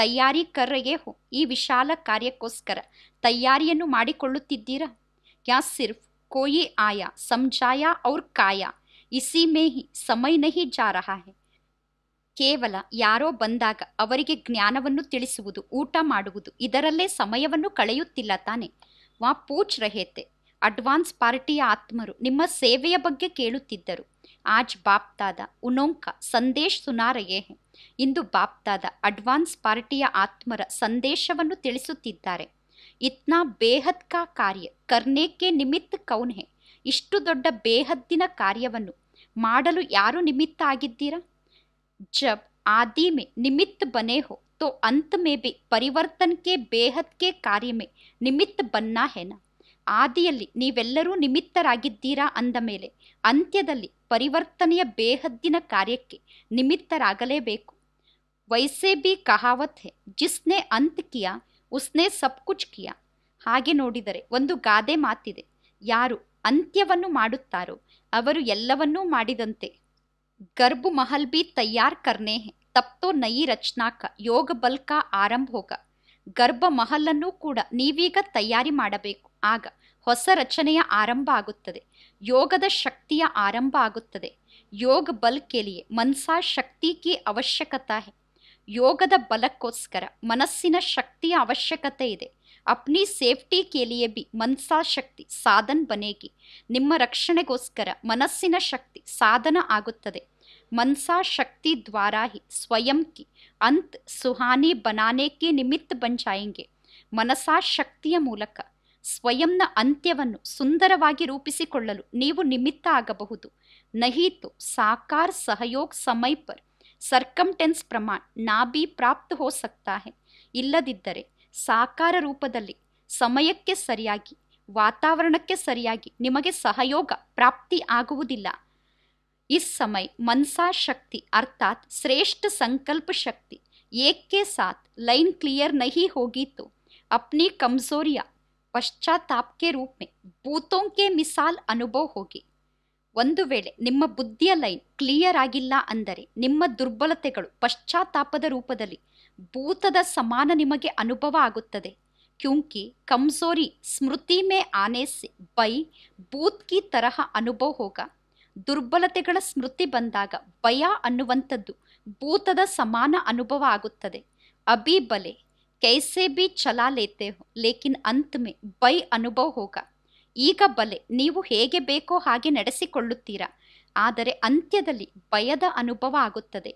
ತಯಾರಿ ಕರ್ರೆಯೇ ಹೋ ಈ ವಿಶಾಲ ಕಾರ್ಯಕ್ಕೋಸ್ಕರ ತಯಾರಿಯನ್ನು ಮಾಡಿಕೊಳ್ಳುತ್ತಿದ್ದೀರಾ ಯಾ ಸಿರ್ಫ್ ಕೋಯಿ ಆಯಾ ಸಂಜಾಯ ಔರ್ ಕಾಯ ಇಸಿ ಮೇಹಿ ಸಮಯ ನಹಿ ಜಾ ರಹಾ ಹೆ ಕೇವಲ ಯಾರೋ ಬಂದಾಗ ಅವರಿಗೆ ಜ್ಞಾನವನ್ನು ತಿಳಿಸುವುದು ಊಟ ಮಾಡುವುದು ಇದರಲ್ಲೇ ಸಮಯವನ್ನು ಕಳೆಯುತ್ತಿಲ್ಲ ತಾನೆ ವಾ ಪೂಚ್ ರಹೇತೆ ಅಡ್ವಾನ್ಸ್ ಪಾರ್ಟಿಯ ಆತ್ಮರು ನಿಮ್ಮ ಸೇವೆಯ ಬಗ್ಗೆ ಕೇಳುತ್ತಿದ್ದರು ಆಜ್ ಬಾಪ್ತಾದ ಉನೋಂಕ ಸಂದೇಶ್ ಸುನಾರಯೇ ಇಂದು ಬಾಪ್ದಾದ ಅಡ್ವಾನ್ಸ್ ಪಾರ್ಟಿಯ ಆತ್ಮರ ಸಂದೇಶವನ್ನು ತಿಳಿಸುತ್ತಿದ್ದಾರೆ ಇತ್ನಾ ಬೇಹದ್ ಕಾ ಕಾರ್ಯ ಕರ್ನೇಕೆ ನಿಮಿತ್ತ ಕೌನ್ಹೆ ಇಷ್ಟು ದೊಡ್ಡ ಬೇಹದ್ದಿನ ಕಾರ್ಯವನ್ನು ಮಾಡಲು ಯಾರು ನಿಮಿತ್ತ ಆಗಿದ್ದೀರಾ ಜಬ್ ಆದಿಮೆ ಮೇ ನಿಮಿತ್ತ ಬನೆ ಹೋ ತೋ ಅಂತ್ ಮೇ ಬಿ ಪರಿವರ್ತನ್ ಕೆ ಬೇಹದ್ ಕೆ ಕಾರ್ಯ ಮೇ ನಿಮಿತ್ತ ಬನ್ನಾ ಹೆನಾ ಆದಿಯಲ್ಲಿ ನೀವೆಲ್ಲರೂ ನಿಮಿತ್ತರಾಗಿದ್ದೀರಾ ಅಂದ ಮೇಲೆ ಅಂತ್ಯದಲ್ಲಿ ಪರಿವರ್ತನೆಯ ಬೇಹದ್ದಿನ ಕಾರ್ಯಕ್ಕೆ ನಿಮಿತ್ತರಾಗಲೇಬೇಕು ವೈಸೆ ಬಿ ಕಹಾವತ್ ಹೆ ಜಿಸ್ನೆ ಅಂತ್ ಕಿಯಾ ಉಸ್ನೆ ಸಬ್ ಕುಚ್ ಕಿಯಾ ಹಾಗೆ ನೋಡಿದರೆ ಒಂದು ಗಾದೆ ಮಾತಿದೆ ಯಾರು ಅಂತ್ಯವನ್ನು ಮಾಡುತ್ತಾರೋ ಅವರು ಎಲ್ಲವನ್ನೂ ಮಾಡಿದಂತೆ ಗರ್ಭ ಮಹಲ್ ಬಿ ತಯ್ಯಾರ್ ಕರ್ನೆ ತಪ್ತೋ ನಯಿ ರಚನಾಕ ಯೋಗ ಬಲ್ಕ ಆರಂಭ ಹೋಗ ಗರ್ಭ ಮಹಲನ್ನು ಕೂಡ ನೀವೀಗ ತಯಾರಿ ಮಾಡಬೇಕು ಆಗ ಹೊಸ ರಚನೆಯ ಆರಂಭ ಆಗುತ್ತದೆ ಯೋಗದ ಶಕ್ತಿಯ ಆರಂಭ ಆಗುತ್ತದೆ ಯೋಗ ಬಲ್ ಕೆಲಿಯೆ ಮನಸಾ ಶಕ್ತಿ ಕಿ ಅವಶ್ಯಕತೆ ಯೋಗದ ಬಲಕ್ಕೋಸ್ಕರ ಮನಸ್ಸಿನ ಶಕ್ತಿಯ ಅವಶ್ಯಕತೆ ಇದೆ ಅಪ್ನಿ ಸೇಫ್ಟಿ ಕೇಲಿಯೇ ಬಿ ಮನ್ಸಾ ಶಕ್ತಿ ಸಾಧನ್ ಬನೇಗಿ ನಿಮ್ಮ ರಕ್ಷಣೆಗೋಸ್ಕರ ಮನಸ್ಸಿನ ಶಕ್ತಿ ಸಾಧನ ಆಗುತ್ತದೆ ಮನಸಾ ಶಕ್ತಿ ದ್ವಾರಾಹಿ ಹಿ ಸ್ವಯಂ ಕಿ ಅಂತ್ ಸುಹಾನಿ ಬನಾನೆ ಕಿ ನಿಮಿತ್ ಬಂಜಾಯಿಂಗೆ ಮನಸಾ ಶಕ್ತಿಯ ಮೂಲಕ ಸ್ವಯಂನ ಅಂತ್ಯವನ್ನು ಸುಂದರವಾಗಿ ರೂಪಿಸಿಕೊಳ್ಳಲು ನೀವು ನಿಮಿತ್ತ ಆಗಬಹುದು ನಹೀತು ಸಾಕಾರ ಸಹಯೋಗ ಸಮಯ ಪರ್ ಸರ್ಕಂಟೆನ್ಸ್ ಪ್ರಮಾಣ ನಾಭಿ ಪ್ರಾಪ್ತ ಹೋ ಸಕ್ತಾಹೆ ಇಲ್ಲದಿದ್ದರೆ ಸಾಕಾರ ರೂಪದಲ್ಲಿ ಸಮಯಕ್ಕೆ ಸರಿಯಾಗಿ ವಾತಾವರಣಕ್ಕೆ ಸರಿಯಾಗಿ ನಿಮಗೆ ಸಹಯೋಗ ಪ್ರಾಪ್ತಿ ಆಗುವುದಿಲ್ಲ ಇಸ್ ಸಮಯ ಮನ್ಸಾ ಶಕ್ತಿ ಅರ್ಥಾತ್ ಶ್ರೇಷ್ಠ ಸಂಕಲ್ಪ ಶಕ್ತಿ ಏಕೆ ಸಾತ್ ಲೈನ್ ಕ್ಲಿಯರ್ ನಹಿ ಹೋಗಿತ್ತು ಅಪ್ನಿ ಕಮ್ಜೋರಿಯಾ ಪಶ್ಚಾತ್ತಾಪ ಕೆ ಭೂತೋಂಕೆ ಮಿಸಾಲ್ ಅನುಭವ ಹೋಗಿ ಒಂದು ವೇಳೆ ನಿಮ್ಮ ಬುದ್ಧಿಯ ಲೈನ್ ಕ್ಲಿಯರ್ ಆಗಿಲ್ಲ ಅಂದರೆ ನಿಮ್ಮ ದುರ್ಬಲತೆಗಳು ಪಶ್ಚಾತ್ತಾಪದ ರೂಪದಲ್ಲಿ ಭೂತದ ಸಮಾನ ನಿಮಗೆ ಅನುಭವ ಆಗುತ್ತದೆ ಕ್ಯೂಂಕಿ ಕಮ್ಸೋರಿ ಸ್ಮೃತಿ ಮೇ ಆನೇಸಿ ಬೈ ಭೂತ್ ಕಿ ತರಹ ಅನುಭವ ಹೋಗ ದುರ್ಬಲತೆಗಳ ಸ್ಮೃತಿ ಬಂದಾಗ ಭಯ ಅನ್ನುವಂಥದ್ದು ಭೂತದ ಸಮಾನ ಅನುಭವ ಆಗುತ್ತದೆ ಅಭಿ ಬಲೆ कैसे भी ಛಲಾ ಲೇತೆ ಹೋ ಲೇಕಿನ್ ಅಂತ್ ಮೇ ಬೈ ಅನುಭವ ಹೋಗ ಈಗ ಬಲೆ ನೀವು ಹೇಗೆ ಬೇಕೋ ಹಾಗೆ ನಡೆಸಿಕೊಳ್ಳುತ್ತೀರಾ ಆದರೆ ಅಂತ್ಯದಲ್ಲಿ ಭಯದ ಅನುಭವ ಆಗುತ್ತದೆ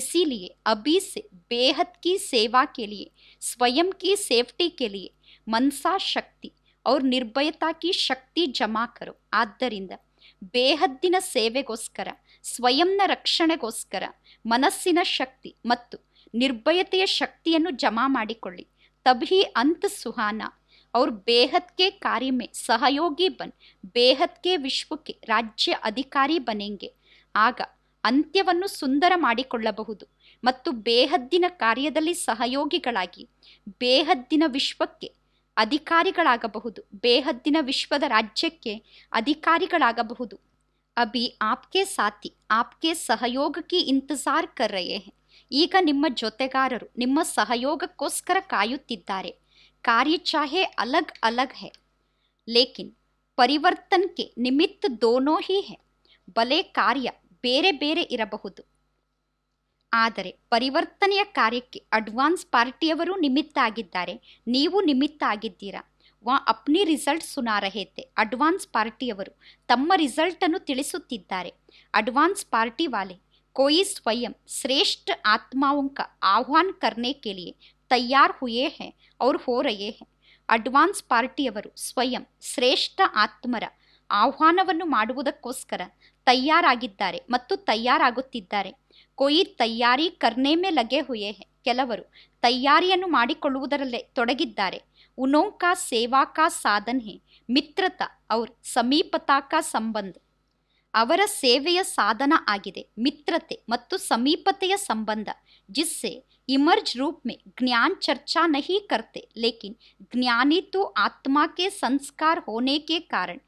ಇಸಿಲಿಯೇ ಅಬೀಸೆ ಸೆ ಬೇಹದ್ ಕಿ ಸೇವಾ ಕೆಲಿಯೆ ಸ್ವಯಂ ಕಿ ಸೇಫ್ಟಿ ಕೆಲಿಯೆ ಮನ್ಸಾ ಶಕ್ತಿ ಅವ್ರ ನಿರ್ಭಯತಾ ಕಿ ಶಕ್ತಿ ಜಮಾ ಕರು ಆದ್ದರಿಂದ ಬೇಹದ್ದಿನ ಸೇವೆಗೋಸ್ಕರ ಸ್ವಯಂನ ರಕ್ಷಣೆಗೋಸ್ಕರ ಮನಸ್ಸಿನ ಶಕ್ತಿ ಮತ್ತು ನಿರ್ಭಯತೆಯ ಶಕ್ತಿಯನ್ನು ಜಮಾ ಮಾಡಿಕೊಳ್ಳಿ ತಭಿ ಅಂತ ಸುಹಾನ ಅವ್ರ ಬೇಹತ್ಗೆ ಕಾರ್ಯಮೆ ಸಹಯೋಗಿ ಬನ್ ಬೇಹತ್ಗೆ ವಿಶ್ವಕ್ಕೆ ರಾಜ್ಯ ಅಧಿಕಾರಿ ಬನೆಂಗೆ ಆಗ ಅಂತ್ಯವನ್ನು ಸುಂದರ ಮಾಡಿಕೊಳ್ಳಬಹುದು ಮತ್ತು ಬೇಹದ್ದಿನ ಕಾರ್ಯದಲ್ಲಿ ಸಹಯೋಗಿಗಳಾಗಿ ಬೇಹದ್ದಿನ ವಿಶ್ವಕ್ಕೆ ಅಧಿಕಾರಿಗಳಾಗಬಹುದು ಬೇಹದ್ದಿನ ವಿಶ್ವದ ರಾಜ್ಯಕ್ಕೆ ಅಧಿಕಾರಿಗಳಾಗಬಹುದು ಅಭಿ ಆಪ್ಕೆ ಸಾಥಿ ಆಪ್ಕೆ ಸಹಯೋಗಕ್ಕೆ ಇಂತಜಾರ್ ಕರ್ ಈಗ ನಿಮ್ಮ ಜೊತೆಗಾರರು ನಿಮ್ಮ ಸಹಯೋಗಕ್ಕೋಸ್ಕರ ಕಾಯುತ್ತಿದ್ದಾರೆ ಕಾರ್ಯ ಚಾಹೆ ಅಲಗ್ ಅಲಗ್ ಹೇ ಲೇಕಿನ್ ಪರಿವರ್ತನ್ಕೆ ನಿಮಿತ್ತ ದೋನೋ ಹಿ ಹೇ ಬಲೆ ಕಾರ್ಯ ಬೇರೆ ಬೇರೆ ಇರಬಹುದು ಆದರೆ ಪರಿವರ್ತನೆಯ ಕಾರ್ಯಕ್ಕೆ ಅಡ್ವಾನ್ಸ್ ಪಾರ್ಟಿಯವರು ನಿಮಿತ್ತ ಆಗಿದ್ದಾರೆ ನೀವು ನಿಮಿತ್ತ ಆಗಿದ್ದೀರಾ ವಾ ಅಪ್ನಿ ರಿಸಲ್ಟ್ ಸುನಾರಹೇತೆ ಅಡ್ವಾನ್ಸ್ ಪಾರ್ಟಿಯವರು ತಮ್ಮ ರಿಸಲ್ಟನ್ನು ತಿಳಿಸುತ್ತಿದ್ದಾರೆ ಅಡ್ವಾನ್ಸ್ ಪಾರ್ಟಿ ವಾಲೆ ಕೋಯಿ ಸ್ವಯಂ ಶ್ರೇಷ್ಠ ಆತ್ಮಾವಂಕ ಆಹ್ವಾನ ಆಹ್ವಾನ್ करने ತಯಾರು ಹುಯೇ ಹೆ ಅವ್ರು ಹೋರಯೇ ಹೆ ಅಡ್ವಾನ್ಸ್ ಪಾರ್ಟಿಯವರು ಸ್ವಯಂ ಶ್ರೇಷ್ಠ ಆತ್ಮರ ಆಹ್ವಾನವನ್ನು ಮಾಡುವುದಕ್ಕೋಸ್ಕರ ತಯಾರಾಗಿದ್ದಾರೆ ಮತ್ತು ತಯಾರಾಗುತ್ತಿದ್ದಾರೆ ಕೊಯಿ ತಯಾರಿ ಕರ್ನೇಮೆ ಲಗೆ ಹುಯೆ ಕೆಲವರು ತಯಾರಿಯನ್ನು ಮಾಡಿಕೊಳ್ಳುವುದರಲ್ಲೇ ತೊಡಗಿದ್ದಾರೆ उनों का सेवा का साधन है मित्रता और समीपता का संबंध अवर सेवेय साधन आगे मित्रते समीपत संबंध जिससे इमर्ज रूप में ज्ञान चर्चा नहीं करते लेकिन ज्ञानी तो आत्मा के संस्कार होने के कारण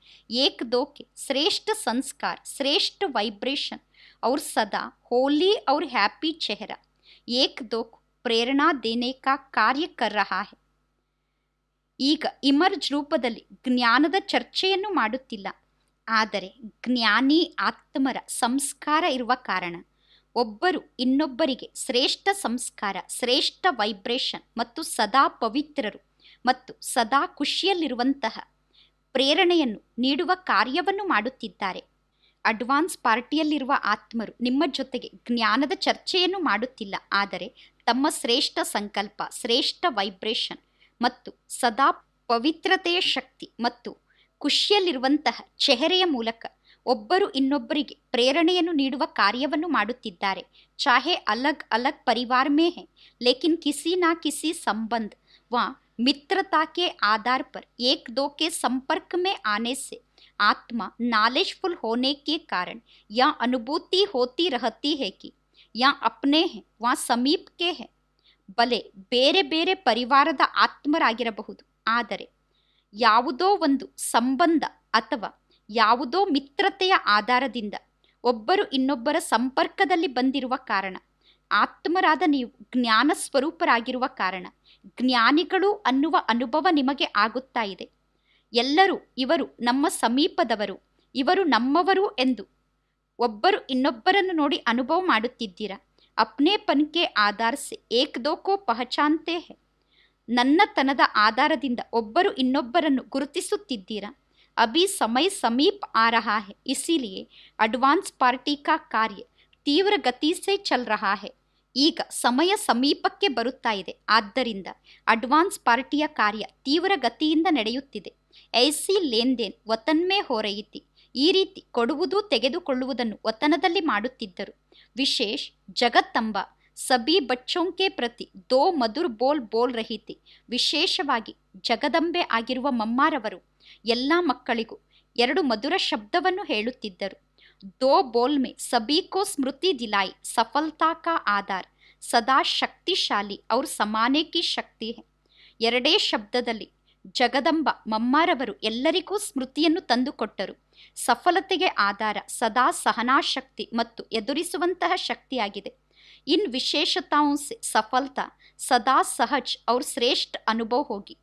एक दो के श्रेष्ठ संस्कार श्रेष्ठ वाइब्रेशन और सदा होली और हैप्पी चेहरा एक दो को प्रेरणा देने का कार्य कर रहा है ಈಗ ಇಮರ್ಜ್ ರೂಪದಲ್ಲಿ ಜ್ಞಾನದ ಚರ್ಚೆಯನ್ನು ಮಾಡುತ್ತಿಲ್ಲ ಆದರೆ ಜ್ಞಾನಿ ಆತ್ಮರ ಸಂಸ್ಕಾರ ಇರುವ ಕಾರಣ ಒಬ್ಬರು ಇನ್ನೊಬ್ಬರಿಗೆ ಶ್ರೇಷ್ಠ ಸಂಸ್ಕಾರ ಶ್ರೇಷ್ಠ ವೈಬ್ರೇಷನ್ ಮತ್ತು ಸದಾ ಪವಿತ್ರರು ಮತ್ತು ಸದಾ ಖುಷಿಯಲ್ಲಿರುವಂತಹ ಪ್ರೇರಣೆಯನ್ನು ನೀಡುವ ಕಾರ್ಯವನ್ನು ಮಾಡುತ್ತಿದ್ದಾರೆ ಅಡ್ವಾನ್ಸ್ ಪಾರ್ಟಿಯಲ್ಲಿರುವ ಆತ್ಮರು ನಿಮ್ಮ ಜೊತೆಗೆ ಜ್ಞಾನದ ಚರ್ಚೆಯನ್ನು ಮಾಡುತ್ತಿಲ್ಲ ಆದರೆ ತಮ್ಮ ಶ್ರೇಷ್ಠ ಸಂಕಲ್ಪ ಶ್ರೇಷ್ಠ ವೈಬ್ರೇಷನ್ మత్తు సదా పవిత్రతే శక్తి మత్తు కుషియల్ ఇరువంతః చెహర్య మూలక ఒబ్బరు ఇన్నోబ్బరిగే ప్రేరణయను నీడువ కార్యవను మాడుతిద్దారే చాహే అలగ్ అలగ్ పరివార్ మే హై లేకిన్ కিসি నా కিসি సంబంధ వా మిత్రతా కే ఆధార్ పర్ ఏక్ 2 కే సంపర్క్ మే ఆనే సే ఆత్మ నాలెష్ ఫుల్ హోనే కే కారణ యా అనుభూతి హోతి రహతి హై కి యా అప్నే హై వా సమీప కే ಬಲೆ ಬೇರೆ ಬೇರೆ ಪರಿವಾರದ ಆತ್ಮರಾಗಿರಬಹುದು ಆದರೆ ಯಾವುದೋ ಒಂದು ಸಂಬಂಧ ಅಥವಾ ಯಾವುದೋ ಮಿತ್ರತೆಯ ಆಧಾರದಿಂದ ಒಬ್ಬರು ಇನ್ನೊಬ್ಬರ ಸಂಪರ್ಕದಲ್ಲಿ ಬಂದಿರುವ ಕಾರಣ ಆತ್ಮರಾದ ನೀವು ಜ್ಞಾನ ಸ್ವರೂಪರಾಗಿರುವ ಕಾರಣ ಜ್ಞಾನಿಗಳು ಅನ್ನುವ ಅನುಭವ ನಿಮಗೆ ಆಗುತ್ತಾ ಇದೆ ಎಲ್ಲರೂ ಇವರು ನಮ್ಮ ಸಮೀಪದವರು ಇವರು ನಮ್ಮವರು ಎಂದು ಒಬ್ಬರು ಇನ್ನೊಬ್ಬರನ್ನು ನೋಡಿ ಅನುಭವ ಮಾಡುತ್ತಿದ್ದೀರಾ ಅಪ್ನೇಪನ್ ಕೆ ಆಧಾರ್ಸೆ ಸೆ ಏಕ್ ದೋ ಕೋ ಪಹಚಾನ್ತೆ ನನ್ನ ನನ್ನತನದ ಆಧಾರದಿಂದ ಒಬ್ಬರು ಇನ್ನೊಬ್ಬರನ್ನು ಗುರುತಿಸುತ್ತಿದ್ದೀರಾ ಅಭಿ ಸಮಯ ಸಮೀಪ್ ಆ ರಹಾ ಇಸಿಲಿಯೇ ಅಡ್ವಾನ್ಸ್ ಪಾರ್ಟಿ ಕಾ ಕಾರ್ಯ ತೀವ್ರ ಗತಿಸೆ ಚಲ್ ರಹಾ ಹೇ ಈಗ ಸಮಯ ಸಮೀಪಕ್ಕೆ ಬರುತ್ತಾ ಇದೆ ಆದ್ದರಿಂದ ಅಡ್ವಾನ್ಸ್ ಪಾರ್ಟಿಯ ಕಾರ್ಯ ತೀವ್ರ ಗತಿಯಿಂದ ನಡೆಯುತ್ತಿದೆ ಐಸಿ ಲೇನ್ದೇನ್ ವತನ್ಮೇ ಹೊರಯಿತಿ ಈ ರೀತಿ ಕೊಡುವುದು ತೆಗೆದುಕೊಳ್ಳುವುದನ್ನು ಒತನದಲ್ಲಿ ಮಾಡುತ್ತಿದ್ದರು ವಿಶೇಷ್ ಜಗತ್ತಂಬ ಸಬಿ ಬಚ್ಚೋಂಕೆ ಪ್ರತಿ ದೋ ಮಧುರ್ ಬೋಲ್ ಬೋಲ್ ರಹಿತಿ ವಿಶೇಷವಾಗಿ ಜಗದಂಬೆ ಆಗಿರುವ ಮಮ್ಮಾರವರು ಎಲ್ಲ ಮಕ್ಕಳಿಗೂ ಎರಡು ಮಧುರ ಶಬ್ದವನ್ನು ಹೇಳುತ್ತಿದ್ದರು ದೋ ಬೋಲ್ಮೆ ಕೋ ಸ್ಮೃತಿ ದಿಲಾಯಿ ಸಫಲತಾ ಕಾ ಆಧಾರ್ ಸದಾ ಶಕ್ತಿಶಾಲಿ ಅವ್ರ ಸಮಾನೆ ಕಿ ಶಕ್ತಿ ಎರಡೇ ಶಬ್ದದಲ್ಲಿ ಜಗದಂಬ ಮಮ್ಮಾರವರು ಎಲ್ಲರಿಗೂ ಸ್ಮೃತಿಯನ್ನು ತಂದುಕೊಟ್ಟರು ಸಫಲತೆಗೆ ಆಧಾರ ಸದಾ ಸಹನಾಶಕ್ತಿ ಮತ್ತು ಎದುರಿಸುವಂತಹ ಶಕ್ತಿಯಾಗಿದೆ ಇನ್ ವಿಶೇಷತಾವು ಸಫಲತಾ ಸದಾ ಸಹಜ್ ಅವ್ರ ಶ್ರೇಷ್ಠ ಅನುಭವ ಹೋಗಿ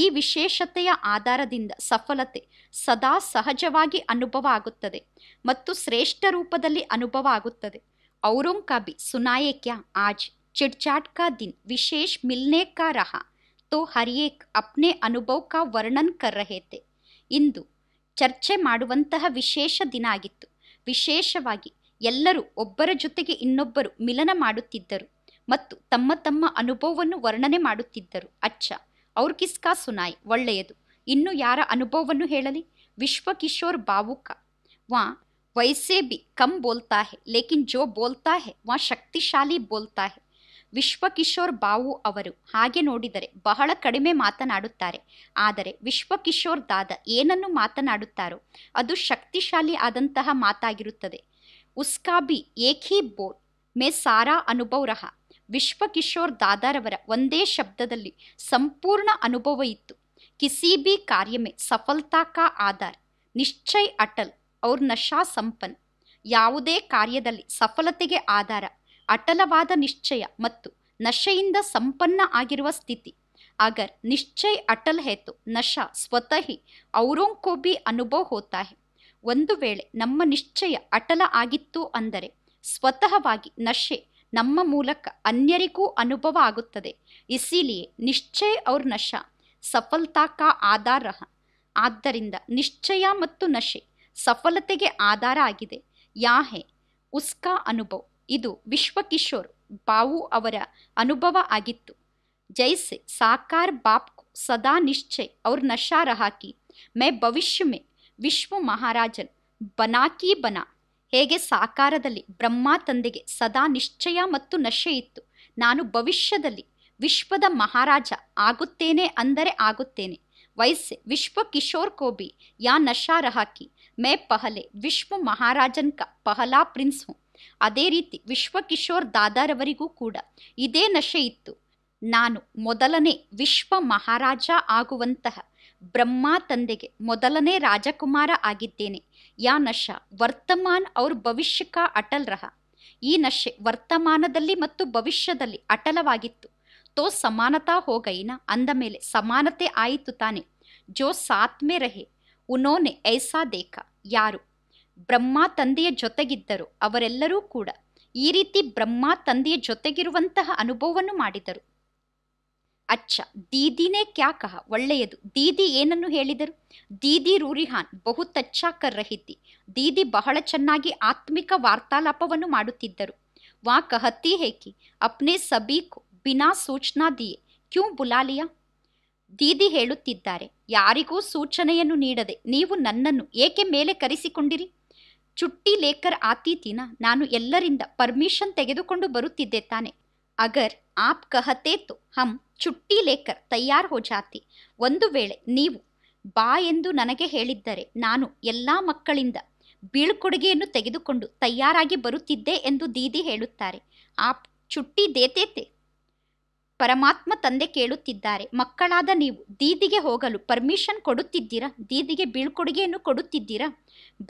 ಈ ವಿಶೇಷತೆಯ ಆಧಾರದಿಂದ ಸಫಲತೆ ಸದಾ ಸಹಜವಾಗಿ ಅನುಭವ ಆಗುತ್ತದೆ ಮತ್ತು ಶ್ರೇಷ್ಠ ರೂಪದಲ್ಲಿ ಅನುಭವ ಆಗುತ್ತದೆ ಔರಂಕಾಬಿ ಕಾಬಿ ಕ್ಯಾ ಆಜ್ ಚಿಡ್ಚಾಟ್ ಕಾ ದಿನ್ ವಿಶೇಷ ಮಿಲ್ನೆ ಕಾ रहा ತೋ ಹರಿಯೇಕ್ एक अपने ಕಾ ವರ್ಣನ್ ಕರ್ ಚರ್ಚೆ ಮಾಡುವಂತಹ ವಿಶೇಷ ದಿನ ಆಗಿತ್ತು ವಿಶೇಷವಾಗಿ ಎಲ್ಲರೂ ಒಬ್ಬರ ಜೊತೆಗೆ ಇನ್ನೊಬ್ಬರು ಮಿಲನ ಮಾಡುತ್ತಿದ್ದರು ಮತ್ತು ತಮ್ಮ ತಮ್ಮ ಅನುಭವವನ್ನು ವರ್ಣನೆ ಮಾಡುತ್ತಿದ್ದರು ಅಚ್ಚ ಅವ್ರ ಕಿಸ್ಕಾ ಸುನಾಯ್ ಒಳ್ಳೆಯದು ಇನ್ನು ಯಾರ ಅನುಭವವನ್ನು ಹೇಳಲಿ ವಿಶ್ವಕಿಶೋರ್ ಬಾವುಕ ವಾ ವೈಸೆ ಬಿ ಕಮ್ ಬೋಲ್ತಾಹೆ ಲೇಕಿನ್ ಜೋ ಬೋಲ್ತಾಹೆ ವಾ ಶಕ್ತಿಶಾಲಿ ಬೋಲ್ತಾಹೆ ವಿಶ್ವಕಿಶೋರ್ ಬಾವು ಅವರು ಹಾಗೆ ನೋಡಿದರೆ ಬಹಳ ಕಡಿಮೆ ಮಾತನಾಡುತ್ತಾರೆ ಆದರೆ ವಿಶ್ವಕಿಶೋರ್ ದಾದ ಏನನ್ನು ಮಾತನಾಡುತ್ತಾರೋ ಅದು ಶಕ್ತಿಶಾಲಿ ಆದಂತಹ ಮಾತಾಗಿರುತ್ತದೆ ಉಸ್ಕಾಬಿ ಏಕಿ ಬೋರ್ ಮೇ ಸಾರಾ ಅನುಭವ ರಹ ವಿಶ್ವಕಿಶೋರ್ ದಾದಾರವರ ಒಂದೇ ಶಬ್ದದಲ್ಲಿ ಸಂಪೂರ್ಣ ಅನುಭವ ಇತ್ತು ಕಿಸಿ ಬಿ ಕಾರ್ಯಮೆ ಸಫಲತಾ ಕಾ ಆಧಾರ್ ನಿಶ್ಚಯ್ ಅಟಲ್ ಅವ್ರ ನಶಾ ಸಂಪನ್ ಯಾವುದೇ ಕಾರ್ಯದಲ್ಲಿ ಸಫಲತೆಗೆ ಆಧಾರ ಅಟಲವಾದ ನಿಶ್ಚಯ ಮತ್ತು ನಶೆಯಿಂದ ಸಂಪನ್ನ ಆಗಿರುವ ಸ್ಥಿತಿ ಅಗರ್ ನಿಶ್ಚಯ ಅಟಲ್ ಹೇತು ನಶ ನಶಾ ಸ್ವತಃ ಅನುಭವ ಹೋತಾ ಒಂದು ವೇಳೆ ನಮ್ಮ ನಿಶ್ಚಯ ಅಟಲ ಆಗಿತ್ತು ಅಂದರೆ ಸ್ವತಃವಾಗಿ ನಶೆ ನಮ್ಮ ಮೂಲಕ ಅನ್ಯರಿಗೂ ಅನುಭವ ಆಗುತ್ತದೆ ಇಸಿಲಿಯೇ ನಿಶ್ಚಯ ಅವ್ರ ನಶಾ ಸಫಲತಾ ಕಾ ಆಧಾರ ಆದ್ದರಿಂದ ನಿಶ್ಚಯ ಮತ್ತು ನಶೆ ಸಫಲತೆಗೆ ಆಧಾರ ಆಗಿದೆ ಯಾಹೆ ಉಸ್ಕಾ ಅನುಭವ ಇದು ವಿಶ್ವಕಿಶೋರ್ ಬಾವು ಅವರ ಅನುಭವ ಆಗಿತ್ತು ಜೈಸೆ ಸಾಕಾರ್ ಬಾಪ್ ಸದಾ ನಿಶ್ಚಯ ಅವ್ರ ನಶಾ ರಹಾಕಿ ಮೆ ಭವಿಷ್ಯ ಮೇ ವಿಶ್ವ ಮಹಾರಾಜನ್ ಬನಾಕಿ ಬನ ಹೇಗೆ ಸಾಕಾರದಲ್ಲಿ ಬ್ರಹ್ಮ ತಂದೆಗೆ ಸದಾ ನಿಶ್ಚಯ ಮತ್ತು ನಶೆ ಇತ್ತು ನಾನು ಭವಿಷ್ಯದಲ್ಲಿ ವಿಶ್ವದ ಮಹಾರಾಜ ಆಗುತ್ತೇನೆ ಅಂದರೆ ಆಗುತ್ತೇನೆ ವಯಸ್ಸೆ ವಿಶ್ವ ಕಿಶೋರ್ ಕೋಬಿ ಯಾ ನಶಾ ರಹಾಕಿ ಮೇ ಪಹಲೆ ವಿಶ್ವ ಮಹಾರಾಜನ್ ಕ ಪಹಲಾ ಪ್ರಿನ್ಸ್ ಹೂ ಅದೇ ರೀತಿ ವಿಶ್ವಕಿಶೋರ್ ದಾದಾರವರಿಗೂ ಕೂಡ ಇದೇ ನಶೆ ಇತ್ತು ನಾನು ಮೊದಲನೇ ವಿಶ್ವ ಮಹಾರಾಜ ಆಗುವಂತಹ ಬ್ರಹ್ಮ ತಂದೆಗೆ ಮೊದಲನೇ ರಾಜಕುಮಾರ ಆಗಿದ್ದೇನೆ ಯಾ ನಶ ವರ್ತಮಾನ್ ಅವ್ರ ಭವಿಷ್ಯಕ ಅಟಲ್ ರಹ ಈ ನಶೆ ವರ್ತಮಾನದಲ್ಲಿ ಮತ್ತು ಭವಿಷ್ಯದಲ್ಲಿ ಅಟಲವಾಗಿತ್ತು ತೋ ಸಮಾನತಾ ಹೋಗೈನ ಅಂದ ಮೇಲೆ ಸಮಾನತೆ ಆಯಿತು ತಾನೆ ಜೋ ಸಾತ್ಮೆ ರಹೆ ಉನೋನೆ ಐಸಾ ದೇಖ ಯಾರು ಬ್ರಹ್ಮ ತಂದೆಯ ಜೊತೆಗಿದ್ದರು ಅವರೆಲ್ಲರೂ ಕೂಡ ಈ ರೀತಿ ಬ್ರಹ್ಮ ತಂದೆಯ ಜೊತೆಗಿರುವಂತಹ ಅನುಭವವನ್ನು ಮಾಡಿದರು ಅಚ್ಚ ದೀದಿನೇ ಕ್ಯಾಕಹ ಒಳ್ಳೆಯದು ದೀದಿ ಏನನ್ನು ಹೇಳಿದರು ದೀದಿ ರೂರಿಹಾನ್ ತಚ್ಚಾ ಕರ್ರಹಿತಿ ದೀದಿ ಬಹಳ ಚೆನ್ನಾಗಿ ಆತ್ಮಿಕ ವಾರ್ತಾಲಾಪವನ್ನು ಮಾಡುತ್ತಿದ್ದರು ವಾ ಕಹತಿ ಹೇಕಿ ಅಪ್ನೇ ಸಬೀಕು ಬಿನಾ ಸೂಚನಾ ದಿಯೆ ಕ್ಯೂ ಬುಲಾಲಿಯಾ ದೀದಿ ಹೇಳುತ್ತಿದ್ದಾರೆ ಯಾರಿಗೂ ಸೂಚನೆಯನ್ನು ನೀಡದೆ ನೀವು ನನ್ನನ್ನು ಏಕೆ ಮೇಲೆ ಕರೆಸಿಕೊಂಡಿರಿ ಚುಟ್ಟಿ ಲೇಖರ್ ಆತೀತಿನ ನಾನು ಎಲ್ಲರಿಂದ ಪರ್ಮಿಷನ್ ತೆಗೆದುಕೊಂಡು ಬರುತ್ತಿದ್ದೆ ತಾನೆ ಅಗರ್ ಆಪ್ ಕಹತೆ ತು ಹಮ್ ಚುಟ್ಟಿ ಲೇಖರ್ ತಯಾರ್ ಹೋ ಜಾತಿ ಒಂದು ವೇಳೆ ನೀವು ಬಾ ಎಂದು ನನಗೆ ಹೇಳಿದ್ದರೆ ನಾನು ಎಲ್ಲ ಮಕ್ಕಳಿಂದ ಬೀಳ್ಕೊಡುಗೆಯನ್ನು ತೆಗೆದುಕೊಂಡು ತಯಾರಾಗಿ ಬರುತ್ತಿದ್ದೆ ಎಂದು ದೀದಿ ಹೇಳುತ್ತಾರೆ ಆಪ್ ಚುಟ್ಟಿ ದೇತೇತೆ ಪರಮಾತ್ಮ ತಂದೆ ಕೇಳುತ್ತಿದ್ದಾರೆ ಮಕ್ಕಳಾದ ನೀವು ದೀದಿಗೆ ಹೋಗಲು ಪರ್ಮಿಷನ್ ಕೊಡುತ್ತಿದ್ದೀರಾ ದೀದಿಗೆ ಬೀಳ್ಕೊಡುಗೆಯನ್ನು ಕೊಡುತ್ತಿದ್ದೀರಾ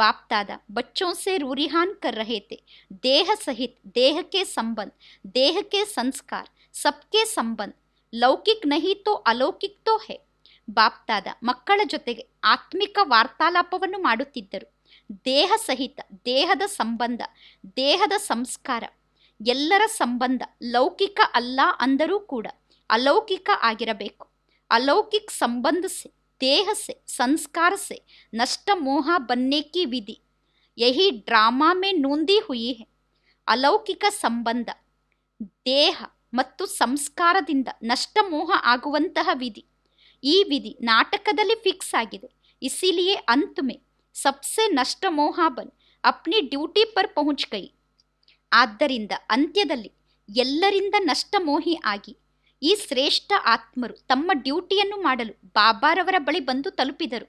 ಬಾಪ್ತಾದ ಬಚ್ಚೋಸೆ ರೂರಿಹಾನ್ ಕರ್ ರಹೇತೆ ದೇಹ ಸಹಿತ್ ದೇಹಕ್ಕೆ ಸಂಬಂಧ ದೇಹಕ್ಕೆ ಸಂಸ್ಕಾರ ಸಬ್ಕೆ ಸಂಬಂಧ ಲೌಕಿಕ್ ನಹಿ ತೋ ಅಲೌಕಿಕ್ ತೋ ಹೆ ಬಾಪ್ತಾದ ಮಕ್ಕಳ ಜೊತೆಗೆ ಆತ್ಮಿಕ ವಾರ್ತಾಲಾಪವನ್ನು ಮಾಡುತ್ತಿದ್ದರು ದೇಹ ಸಹಿತ ದೇಹದ ಸಂಬಂಧ ದೇಹದ ಸಂಸ್ಕಾರ ಎಲ್ಲರ ಸಂಬಂಧ ಲೌಕಿಕ ಅಲ್ಲ ಅಂದರೂ ಕೂಡ ಅಲೌಕಿಕ ಆಗಿರಬೇಕು ಅಲೌಕಿಕ ಸಂಬಂಧ ಸೆ ದೇಹ ಸೆ ಸಂಸ್ಕಾರ ಸೆ ನಷ್ಟ ಮೋಹ ಬನ್ನೇಕಿ ವಿಧಿ ಯಹಿ ಡ್ರಾಮಾ ಮೇ ನೂಂದಿ ಹುಯಿ ಹೆ ಅಲೌಕಿಕ ಸಂಬಂಧ ದೇಹ ಮತ್ತು ಸಂಸ್ಕಾರದಿಂದ ನಷ್ಟಮೋಹ ಆಗುವಂತಹ ವಿಧಿ ಈ ವಿಧಿ ನಾಟಕದಲ್ಲಿ ಫಿಕ್ಸ್ ಆಗಿದೆ ಇಸಿಲಿಯೇ ಅಂತ್ ಸಬ್ಸೆ ಸಬ್ಸೆ ಮೋಹ ಬನ್ ಅಪ್ನಿ ಡ್ಯೂಟಿ ಪರ್ ಪಹುಂಚ್ ಗೈ ಆದ್ದರಿಂದ ಅಂತ್ಯದಲ್ಲಿ ಎಲ್ಲರಿಂದ ನಷ್ಟಮೋಹಿ ಆಗಿ ಈ ಶ್ರೇಷ್ಠ ಆತ್ಮರು ತಮ್ಮ ಡ್ಯೂಟಿಯನ್ನು ಮಾಡಲು ಬಾಬಾರವರ ಬಳಿ ಬಂದು ತಲುಪಿದರು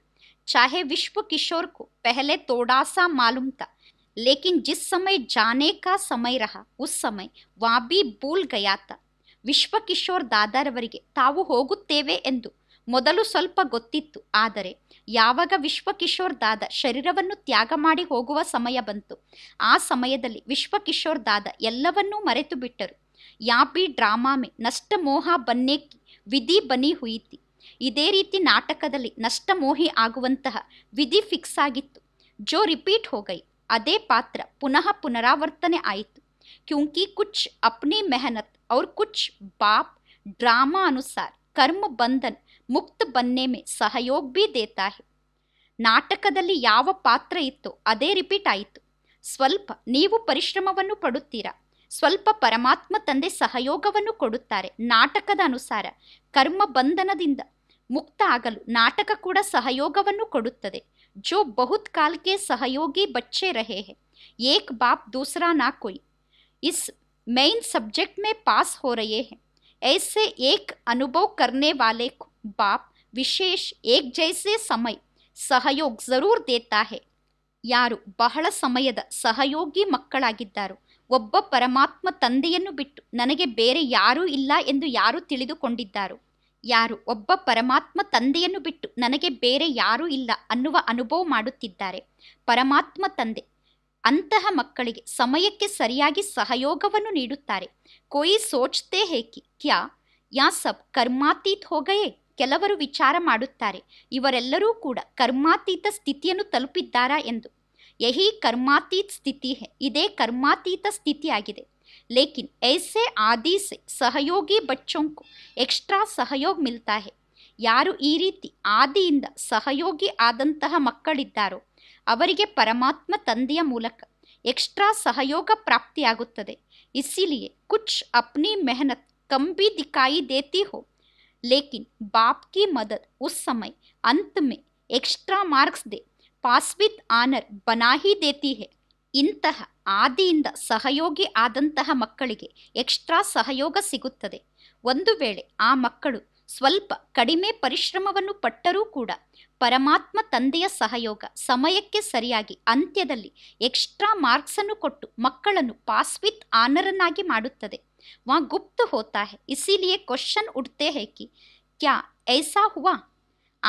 ಚಾಹೆ ವಿಶ್ವ ಕಿಶೋರ್ಕು ಪೆಹಲೆ ತೋಡಾಸಾ ಮಾಲುಮ್ತ ಲೇಕಿನ್ ಜಿಸ್ ಸಮಯ ಜಾನೇಕಾ ಕಾ ಸಮಯ ರಹ ಉಸ್ ಸಮಯ ವಾಬಿ ಬೂಲ್ ಗಯಾತ ವಿಶ್ವಕಿಶೋರ್ ದಾದಾರವರಿಗೆ ತಾವು ಹೋಗುತ್ತೇವೆ ಎಂದು ಮೊದಲು ಸ್ವಲ್ಪ ಗೊತ್ತಿತ್ತು ಆದರೆ ಯಾವಾಗ ವಿಶ್ವಕಿಶೋರ್ ದಾದ ಶರೀರವನ್ನು ತ್ಯಾಗ ಮಾಡಿ ಹೋಗುವ ಸಮಯ ಬಂತು ಆ ಸಮಯದಲ್ಲಿ ವಿಶ್ವಕಿಶೋರ್ ದಾದ ಎಲ್ಲವನ್ನೂ ಮರೆತು ಬಿಟ್ಟರು ಯಾಪಿ ಡ್ರಾಮಾಮೆ ನಷ್ಟ ಮೋಹ ಬನ್ನೇಕಿ ವಿಧಿ ಬನಿ ಹುಯಿತಿ ಇದೇ ರೀತಿ ನಾಟಕದಲ್ಲಿ ನಷ್ಟ ಮೋಹಿ ಆಗುವಂತಹ ವಿಧಿ ಫಿಕ್ಸ್ ಆಗಿತ್ತು ಜೋ ರಿಪೀಟ್ ಹೋಗೈ ಅದೇ ಪಾತ್ರ ಪುನಃ ಪುನರಾವರ್ತನೆ ಆಯಿತು ಕ್ಯೂಂಕಿ ಕುಚ್ ಅಪ್ನಿ ಮೆಹನತ್ ಔರ್ ಕುಚ್ ಬಾಪ್ ಡ್ರಾಮಾ ಅನುಸಾರ ಕರ್ಮ ಬಂಧನ್ ಮುಕ್ತ ಬನ್ನೆ ಮೇ ಸಹಯೋಗ್ ಬಿ ದೇತಾ ನಾಟಕದಲ್ಲಿ ಯಾವ ಪಾತ್ರ ಇತ್ತು ಅದೇ ರಿಪೀಟ್ ಆಯಿತು ಸ್ವಲ್ಪ ನೀವು ಪರಿಶ್ರಮವನ್ನು ಪಡುತ್ತೀರಾ ಸ್ವಲ್ಪ ಪರಮಾತ್ಮ ತಂದೆ ಸಹಯೋಗವನ್ನು ಕೊಡುತ್ತಾರೆ ನಾಟಕದ ಅನುಸಾರ ಕರ್ಮ ಬಂಧನದಿಂದ ಮುಕ್ತ ಆಗಲು ನಾಟಕ ಕೂಡ ಸಹಯೋಗವನ್ನು ಕೊಡುತ್ತದೆ ಜೋ ಬಹುತ್ ಕಾಲ್ಕೆ ಸಹಯೋಗಿ ಬಚ್ಚೆ ರಹೇ ಹೇ ಏಕ್ ಬಾಪ್ ದೂಸರಾ ನಾ ಕೊಯ್ ಇಸ್ ಮೇನ್ ಸಬ್ಜೆಕ್ಟ್ ಮೇ ಪಾಸ್ ಹೋ ರಹೆ ಹೇ ऐसे एक अनुभव करने वाले बाप ವಿಶೇಷ ಏಕ್ ಜೈಸೆ ಸಮಯ ಸಹಯೋಗ ಜರೂರ್ ದೇತಾಹೆ है ಯಾರು ಬಹಳ ಸಮಯದ ಸಹಯೋಗಿ ಮಕ್ಕಳಾಗಿದ್ದಾರು ಒಬ್ಬ ಪರಮಾತ್ಮ ತಂದೆಯನ್ನು ಬಿಟ್ಟು ನನಗೆ ಬೇರೆ ಯಾರೂ ಇಲ್ಲ ಎಂದು ಯಾರು ತಿಳಿದುಕೊಂಡಿದ್ದಾರು ಯಾರು ಒಬ್ಬ ಪರಮಾತ್ಮ ತಂದೆಯನ್ನು ಬಿಟ್ಟು ನನಗೆ ಬೇರೆ ಯಾರೂ ಇಲ್ಲ ಅನ್ನುವ ಅನುಭವ ಮಾಡುತ್ತಿದ್ದಾರೆ ಪರಮಾತ್ಮ ತಂದೆ ಅಂತಹ ಮಕ್ಕಳಿಗೆ ಸಮಯಕ್ಕೆ ಸರಿಯಾಗಿ ಸಹಯೋಗವನ್ನು ನೀಡುತ್ತಾರೆ ಕೊಯ್ ಸೋಚ್ತೆ ಹೇಕಿ ಕ್ಯಾ ಯಾ ಸಬ್ ಕರ್ಮಾತೀತ್ ಹೋಗಯೇ ಕೆಲವರು ವಿಚಾರ ಮಾಡುತ್ತಾರೆ ಇವರೆಲ್ಲರೂ ಕೂಡ ಕರ್ಮಾತೀತ ಸ್ಥಿತಿಯನ್ನು ತಲುಪಿದ್ದಾರಾ ಎಂದು ಯಹಿ ಕರ್ಮಾತೀತ ಸ್ಥಿತಿ ಇದೇ ಕರ್ಮಾತೀತ ಸ್ಥಿತಿಯಾಗಿದೆ ಲೇಕಿನ್ ಐಸೆ ಆದಿ ಸೆ ಸಹಯೋಗಿ ಬಚ್ಚೊಂಕು ಎಕ್ಸ್ಟ್ರಾ ಸಹಯೋಗ ಮಿಲ್ತಾ ಯಾರು ಈ ರೀತಿ ಆದಿಯಿಂದ ಸಹಯೋಗಿ ಆದಂತಹ ಮಕ್ಕಳಿದ್ದಾರೋ ಅವರಿಗೆ ಪರಮಾತ್ಮ ತಂದೆಯ ಮೂಲಕ ಎಕ್ಸ್ಟ್ರಾ ಸಹಯೋಗ ಪ್ರಾಪ್ತಿಯಾಗುತ್ತದೆ ಇಸಿಲಿಯೇ ಕುಚ್ ಅಪ್ನಿ ಮೆಹನತ್ ಕಂಬಿ ದಿಕಾಯಿ ದೇತಿ ಹೋ लेकिन बाप की मदद उस समय अंत में ಎಕ್ಸ್ಟ್ರಾ ಮಾರ್ಕ್ಸ್ ದೇ ಪಾಸ್ ವಿತ್ ಆನರ್ ಬನಾಹಿ ದೇತಿ ಹೇ ಇಂತಹ ಆದಿಯಿಂದ ಸಹಯೋಗಿ ಆದಂತಹ ಮಕ್ಕಳಿಗೆ ಎಕ್ಸ್ಟ್ರಾ ಸಹಯೋಗ ಸಿಗುತ್ತದೆ ಒಂದು ವೇಳೆ ಆ ಮಕ್ಕಳು ಸ್ವಲ್ಪ ಕಡಿಮೆ ಪರಿಶ್ರಮವನ್ನು ಪಟ್ಟರೂ ಕೂಡ ಪರಮಾತ್ಮ ತಂದೆಯ ಸಹಯೋಗ ಸಮಯಕ್ಕೆ ಸರಿಯಾಗಿ ಅಂತ್ಯದಲ್ಲಿ ಎಕ್ಸ್ಟ್ರಾ ಮಾರ್ಕ್ಸನ್ನು ಕೊಟ್ಟು ಮಕ್ಕಳನ್ನು ಪಾಸ್ ವಿತ್ ಆನರನ್ನಾಗಿ ಮಾಡುತ್ತದೆ वहाँ गुप्त होता है इसीलिए क्वेश्चन उठते हैं कि क्या ऐसा हुआ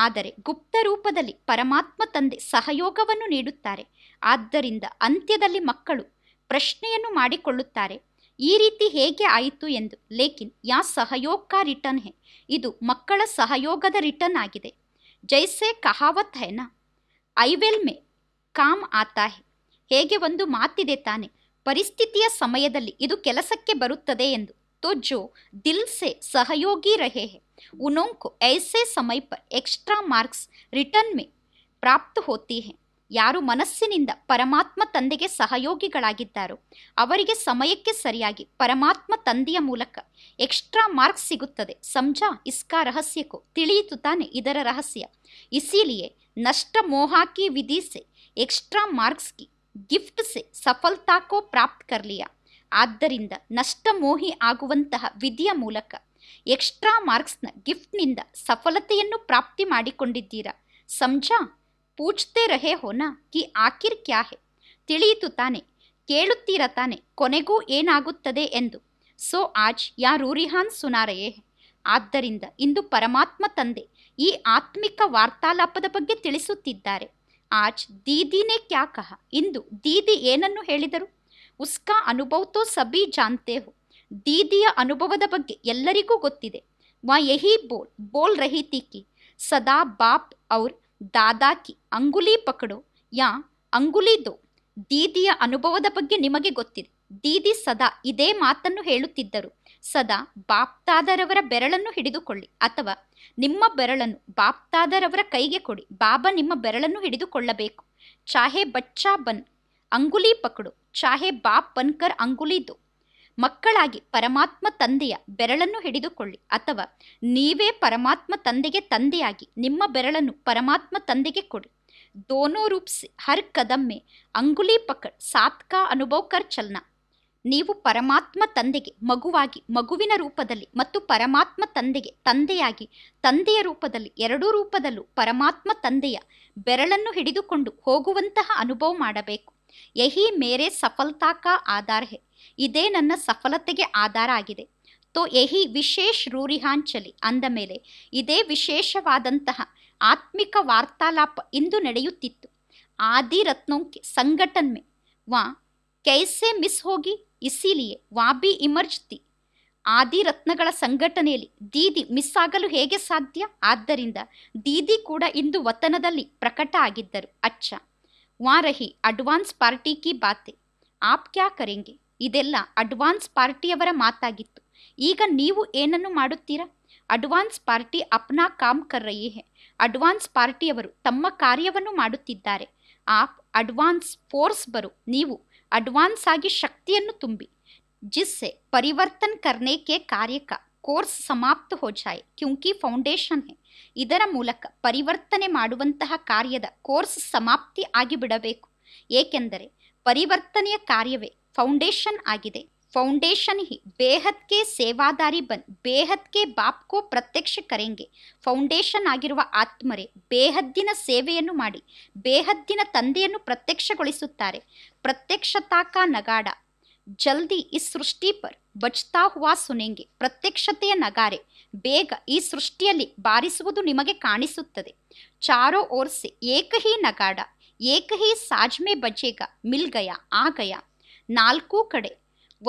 ಆದರೆ ಗುಪ್ತ ರೂಪದಲ್ಲಿ ಪರಮಾತ್ಮ ತಂದೆ ಸಹಯೋಗವನ್ನು ನೀಡುತ್ತಾರೆ ಆದ್ದರಿಂದ ಅಂತ್ಯದಲ್ಲಿ ಮಕ್ಕಳು ಪ್ರಶ್ನೆಯನ್ನು ಮಾಡಿಕೊಳ್ಳುತ್ತಾರೆ ಈ ರೀತಿ ಹೇಗೆ ಆಯಿತು ಎಂದು ಲೇಕಿನ್ ಯಾ ಸಹಯೋಗ ಕಾ ರಿಟರ್ನ್ ಹೇ ಇದು ಮಕ್ಕಳ ಸಹಯೋಗದ ರಿಟರ್ನ್ ಆಗಿದೆ ಜೈಸೆ ಕಹಾವತ್ ಹೈನಾ ವಿಲ್ ಮೇ ಕಾಮ್ ಆತಾ ಹೇಗೆ ಒಂದು ಮಾತಿದೆ ತಾನೆ ಪರಿಸ್ಥಿತಿಯ ಸಮಯದಲ್ಲಿ ಇದು ಕೆಲಸಕ್ಕೆ ಬರುತ್ತದೆ ಎಂದು तो ದಿಲ್ ಸೆ ಸಹಯೋಗಿ ರಹೇ रहे हैं ಐಸೆ ऐसे ಎಕ್ಸ್ಟ್ರಾ ಮಾರ್ಕ್ಸ್ ರಿಟರ್ನ್ ಮೇ ಪ್ರಾಪ್ತ ಹೋತಿಹೇ ಹೇ ಯಾರು ಮನಸ್ಸಿನಿಂದ ಪರಮಾತ್ಮ ತಂದೆಗೆ ಸಹಯೋಗಿಗಳಾಗಿದ್ದಾರೋ ಅವರಿಗೆ ಸಮಯಕ್ಕೆ ಸರಿಯಾಗಿ ಪರಮಾತ್ಮ ತಂದೆಯ ಮೂಲಕ ಎಕ್ಸ್ಟ್ರಾ ಮಾರ್ಕ್ಸ್ ಸಿಗುತ್ತದೆ ಸಂಜಾ ಇಸ್ಕಾ ರಹಸ್ಯಕ್ಕೂ ತಿಳಿಯಿತು ತಾನೆ ಇದರ ರಹಸ್ಯ ಇಸಿಲಿಯೇ ನಷ್ಟ ಮೋಹಾಕಿ ವಿಧಿಸೆ ಎಕ್ಸ್ಟ್ರಾ ಮಾರ್ಕ್ಸ್ಗೆ ಗಿಫ್ಟ್ ಸೆ ಸಫಲತಾಕೋ ಪ್ರಾಪ್ತ್ ಕರ್ಲಿಯ ಆದ್ದರಿಂದ ನಷ್ಟಮೋಹಿ ಆಗುವಂತಹ ವಿಧಿಯ ಮೂಲಕ ಎಕ್ಸ್ಟ್ರಾ ಮಾರ್ಕ್ಸ್ನ ಗಿಫ್ಟ್ನಿಂದ ಸಫಲತೆಯನ್ನು ಪ್ರಾಪ್ತಿ ಮಾಡಿಕೊಂಡಿದ್ದೀರಾ ಸಂಜಾ ಪೂಜ್ತೆ ರಹೆ ಹೋನಾ ಕಿ ಆಕಿರ್ ಕ್ಯಾ ಹೆ ತಿಳಿಯಿತು ತಾನೆ ಕೇಳುತ್ತೀರ ತಾನೆ ಕೊನೆಗೂ ಏನಾಗುತ್ತದೆ ಎಂದು ಸೊ ಆಜ್ ಯಾ ರೂರಿಹಾನ್ ಸುನಾರೆಯೇ ಆದ್ದರಿಂದ ಇಂದು ಪರಮಾತ್ಮ ತಂದೆ ಈ ಆತ್ಮಿಕ ವಾರ್ತಾಲಾಪದ ಬಗ್ಗೆ ತಿಳಿಸುತ್ತಿದ್ದಾರೆ ಆಜ್ ದೀದಿನೇ ಕ್ಯಾ ಕಹ ಇಂದು ದೀದಿ ಏನನ್ನು ಹೇಳಿದರು ಉಸ್ಕಾ ಅನುಭವ ತೋ ಸಬಿ ಜಾನ್ತೆ ಹೋ ದೀದಿಯ ಅನುಭವದ ಬಗ್ಗೆ ಎಲ್ಲರಿಗೂ ಗೊತ್ತಿದೆ ವಾ ಯಹಿ ಬೋಲ್ ಬೋಲ್ ರಹಿ ಸದಾ ಬಾಪ್ ಔರ್ ದಾದಾಕಿ ಅಂಗುಲಿ ಪಕಡೋ ಯಾ ಅಂಗುಲಿ ದೋ ದೀದಿಯ ಅನುಭವದ ಬಗ್ಗೆ ನಿಮಗೆ ಗೊತ್ತಿದೆ ದೀದಿ ಸದಾ ಇದೇ ಮಾತನ್ನು ಹೇಳುತ್ತಿದ್ದರು ಸದಾ ಬಾಪ್ತಾದರವರ ಬೆರಳನ್ನು ಹಿಡಿದುಕೊಳ್ಳಿ ಅಥವಾ ನಿಮ್ಮ ಬೆರಳನ್ನು ಬಾಪ್ತಾದರವರ ಕೈಗೆ ಕೊಡಿ ಬಾಬಾ ನಿಮ್ಮ ಬೆರಳನ್ನು ಹಿಡಿದುಕೊಳ್ಳಬೇಕು ಚಾಹೆ ಬಚ್ಚಾ ಬನ್ ಅಂಗುಲಿ ಪಕಡು ಚಾಹೆ ಬಾಪ್ ಬನ್ಕರ್ ಅಂಗುಲಿ ದು ಮಕ್ಕಳಾಗಿ ಪರಮಾತ್ಮ ತಂದೆಯ ಬೆರಳನ್ನು ಹಿಡಿದುಕೊಳ್ಳಿ ಅಥವಾ ನೀವೇ ಪರಮಾತ್ಮ ತಂದೆಗೆ ತಂದೆಯಾಗಿ ನಿಮ್ಮ ಬೆರಳನ್ನು ಪರಮಾತ್ಮ ತಂದೆಗೆ ಕೊಡಿ ದೋನೋ ರೂಪ್ಸಿ ಹರ್ ಕದಮ್ಮೆ ಅಂಗುಲಿ ಪಕಡ್ ಸಾತ್ಕಾ ಅನುಭವ್ ಕರ್ ಚಲ್ನಾ ನೀವು ಪರಮಾತ್ಮ ತಂದೆಗೆ ಮಗುವಾಗಿ ಮಗುವಿನ ರೂಪದಲ್ಲಿ ಮತ್ತು ಪರಮಾತ್ಮ ತಂದೆಗೆ ತಂದೆಯಾಗಿ ತಂದೆಯ ರೂಪದಲ್ಲಿ ಎರಡೂ ರೂಪದಲ್ಲೂ ಪರಮಾತ್ಮ ತಂದೆಯ ಬೆರಳನ್ನು ಹಿಡಿದುಕೊಂಡು ಹೋಗುವಂತಹ ಅನುಭವ ಮಾಡಬೇಕು ಎಹಿ ಮೇರೆ ಸಫಲತಾಕ ಆಧಾರ ಹೆ ಇದೇ ನನ್ನ ಸಫಲತೆಗೆ ಆಧಾರ ಆಗಿದೆ ತೋ ಎಹಿ ವಿಶೇಷ ರೂರಿಹಾಂಚಲಿ ಅಂದ ಮೇಲೆ ಇದೇ ವಿಶೇಷವಾದಂತಹ ಆತ್ಮಿಕ ವಾರ್ತಾಲಾಪ ಇಂದು ನಡೆಯುತ್ತಿತ್ತು ಆದಿ ರತ್ನೋಂಕೆ ಸಂಘಟನ್ಮೆ ವಾ ಕೈಸೆ ಮಿಸ್ ಹೋಗಿ ಇಸಿಲಿಯೇ ವಾಬಿ ಇಮರ್ಜ್ತಿ ಆದಿ ರತ್ನಗಳ ಸಂಘಟನೆಯಲ್ಲಿ ದೀದಿ ಮಿಸ್ ಆಗಲು ಹೇಗೆ ಸಾಧ್ಯ ಆದ್ದರಿಂದ ದೀದಿ ಕೂಡ ಇಂದು ವತನದಲ್ಲಿ ಪ್ರಕಟ ಆಗಿದ್ದರು ಅಚ್ಚ ವಾರಹಿ ಅಡ್ವಾನ್ಸ್ ಪಾರ್ಟಿ ಕಿ ಬಾತೆ ಆಪ್ ಕ್ಯಾ ಕರೆಂಗೆ ಇದೆಲ್ಲ ಅಡ್ವಾನ್ಸ್ ಪಾರ್ಟಿಯವರ ಮಾತಾಗಿತ್ತು ಈಗ ನೀವು ಏನನ್ನು ಮಾಡುತ್ತೀರಾ ಅಡ್ವಾನ್ಸ್ ಪಾರ್ಟಿ ಅಪ್ನಾ ಕಾಮ್ ಕರ್ರಯೇ ಹೇ ಅಡ್ವಾನ್ಸ್ ಪಾರ್ಟಿಯವರು ತಮ್ಮ ಕಾರ್ಯವನ್ನು ಮಾಡುತ್ತಿದ್ದಾರೆ ಆಪ್ ಅಡ್ವಾನ್ಸ್ ಫೋರ್ಸ್ ಬರು ನೀವು ಅಡ್ವಾನ್ಸ್ ಆಗಿ ಶಕ್ತಿಯನ್ನು ತುಂಬಿ ಜಿಸ್ಸೆ ಪರಿವರ್ತನ್ ಕರ್ನೇಕೆ ಕಾರ್ಯಕ ಕೋರ್ಸ್ ಸಮಾಪ್ತ ಹೋ ಜಾಯ್ ಫೌಂಡೇಶನ್ ಹೇ ಇದರ ಮೂಲಕ ಪರಿವರ್ತನೆ ಮಾಡುವಂತಹ ಕಾರ್ಯದ ಕೋರ್ಸ್ ಸಮಾಪ್ತಿ ಆಗಿಬಿಡಬೇಕು ಏಕೆಂದರೆ ಪರಿವರ್ತನೆಯ ಕಾರ್ಯವೇ ಫೌಂಡೇಶನ್ ಆಗಿದೆ ಫೌಂಡೇಶನ್ ಹಿ बेहद के ಸೇವಾದಾರಿ ಬನ್ ಬೇಹದ್ಗೆ ಬಾಪ್ಕೋ ಪ್ರತ್ಯಕ್ಷ ಕರೆಂಗೆ ಫೌಂಡೇಶನ್ ಆಗಿರುವ ಆತ್ಮರೆ ಬೇಹದ್ದಿನ ಸೇವೆಯನ್ನು ಮಾಡಿ ಬೇಹದ್ದಿನ ತಂದೆಯನ್ನು ಪ್ರತ್ಯಕ್ಷಗೊಳಿಸುತ್ತಾರೆ ಪ್ರತ್ಯಕ್ಷತಾ ಪ್ರತ್ಯಕ್ಷತಾಕ ನಗಾಡ ಜಲ್ದಿ ಈ ಸೃಷ್ಟಿ ಪರ್ ಬಚ್ತಾ ಹುವಾ ಸುನೆಂಗೆ ಪ್ರತ್ಯಕ್ಷತೆಯ ನಗಾರೆ ಬೇಗ ಈ ಸೃಷ್ಟಿಯಲ್ಲಿ ಬಾರಿಸುವುದು ನಿಮಗೆ ಕಾಣಿಸುತ್ತದೆ ಚಾರೋ ಓರ್ಸೆ ಏಕಹಿ ನಗಾಡ ಏಕಹಿ ಸಾಜ್ಮೆ ಬಜೆಗ ಮಿಲ್ಗಯ ಆಗಯ ನಾಲ್ಕೂ ಕಡೆ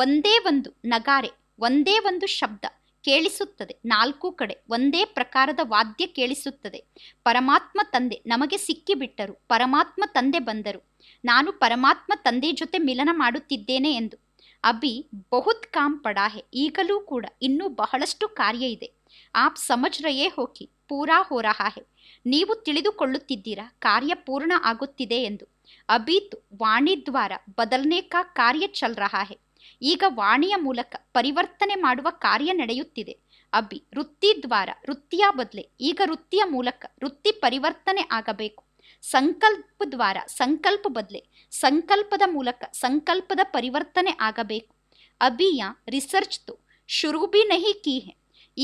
ಒಂದೇ ಒಂದು ನಗಾರೆ ಒಂದೇ ಒಂದು ಶಬ್ದ ಕೇಳಿಸುತ್ತದೆ ನಾಲ್ಕು ಕಡೆ ಒಂದೇ ಪ್ರಕಾರದ ವಾದ್ಯ ಕೇಳಿಸುತ್ತದೆ ಪರಮಾತ್ಮ ತಂದೆ ನಮಗೆ ಸಿಕ್ಕಿಬಿಟ್ಟರು ಪರಮಾತ್ಮ ತಂದೆ ಬಂದರು ನಾನು ಪರಮಾತ್ಮ ತಂದೆ ಜೊತೆ ಮಿಲನ ಮಾಡುತ್ತಿದ್ದೇನೆ ಎಂದು ಅಭಿ ಬಹುತ್ ಕಾಮ್ ಪಡಾಹೆ ಈಗಲೂ ಕೂಡ ಇನ್ನೂ ಬಹಳಷ್ಟು ಕಾರ್ಯ ಇದೆ ಆಪ್ ಸಮಜ್ರಯೇ ಹೋಗಿ ಪೂರಾ ಹೋರಹಾಹೆ ನೀವು ತಿಳಿದುಕೊಳ್ಳುತ್ತಿದ್ದೀರಾ ಕಾರ್ಯ ಪೂರ್ಣ ಆಗುತ್ತಿದೆ ಎಂದು ಅಭೀತ್ ವಾಣಿದ್ವಾರ ಬದಲನೆ ಕಾ ಕಾರ್ಯ ಚಲ್ ರಹಾ ಈಗ ವಾಣಿಯ ಮೂಲಕ ಪರಿವರ್ತನೆ ಮಾಡುವ ಕಾರ್ಯ ನಡೆಯುತ್ತಿದೆ ಅಬ್ಬಿ ವೃತ್ತಿ ದ್ವಾರ ವೃತ್ತಿಯ ಬದಲೆ ಈಗ ವೃತ್ತಿಯ ಮೂಲಕ ವೃತ್ತಿ ಪರಿವರ್ತನೆ ಆಗಬೇಕು ಸಂಕಲ್ಪ ದ್ವಾರ ಸಂಕಲ್ಪ ಬದಲೆ ಸಂಕಲ್ಪದ ಮೂಲಕ ಸಂಕಲ್ಪದ ಪರಿವರ್ತನೆ ಆಗಬೇಕು ಅಭಿಯ ರಿಸರ್ಚ್ ತು ಶುರುಬಿ ನಹಿ ಕೀ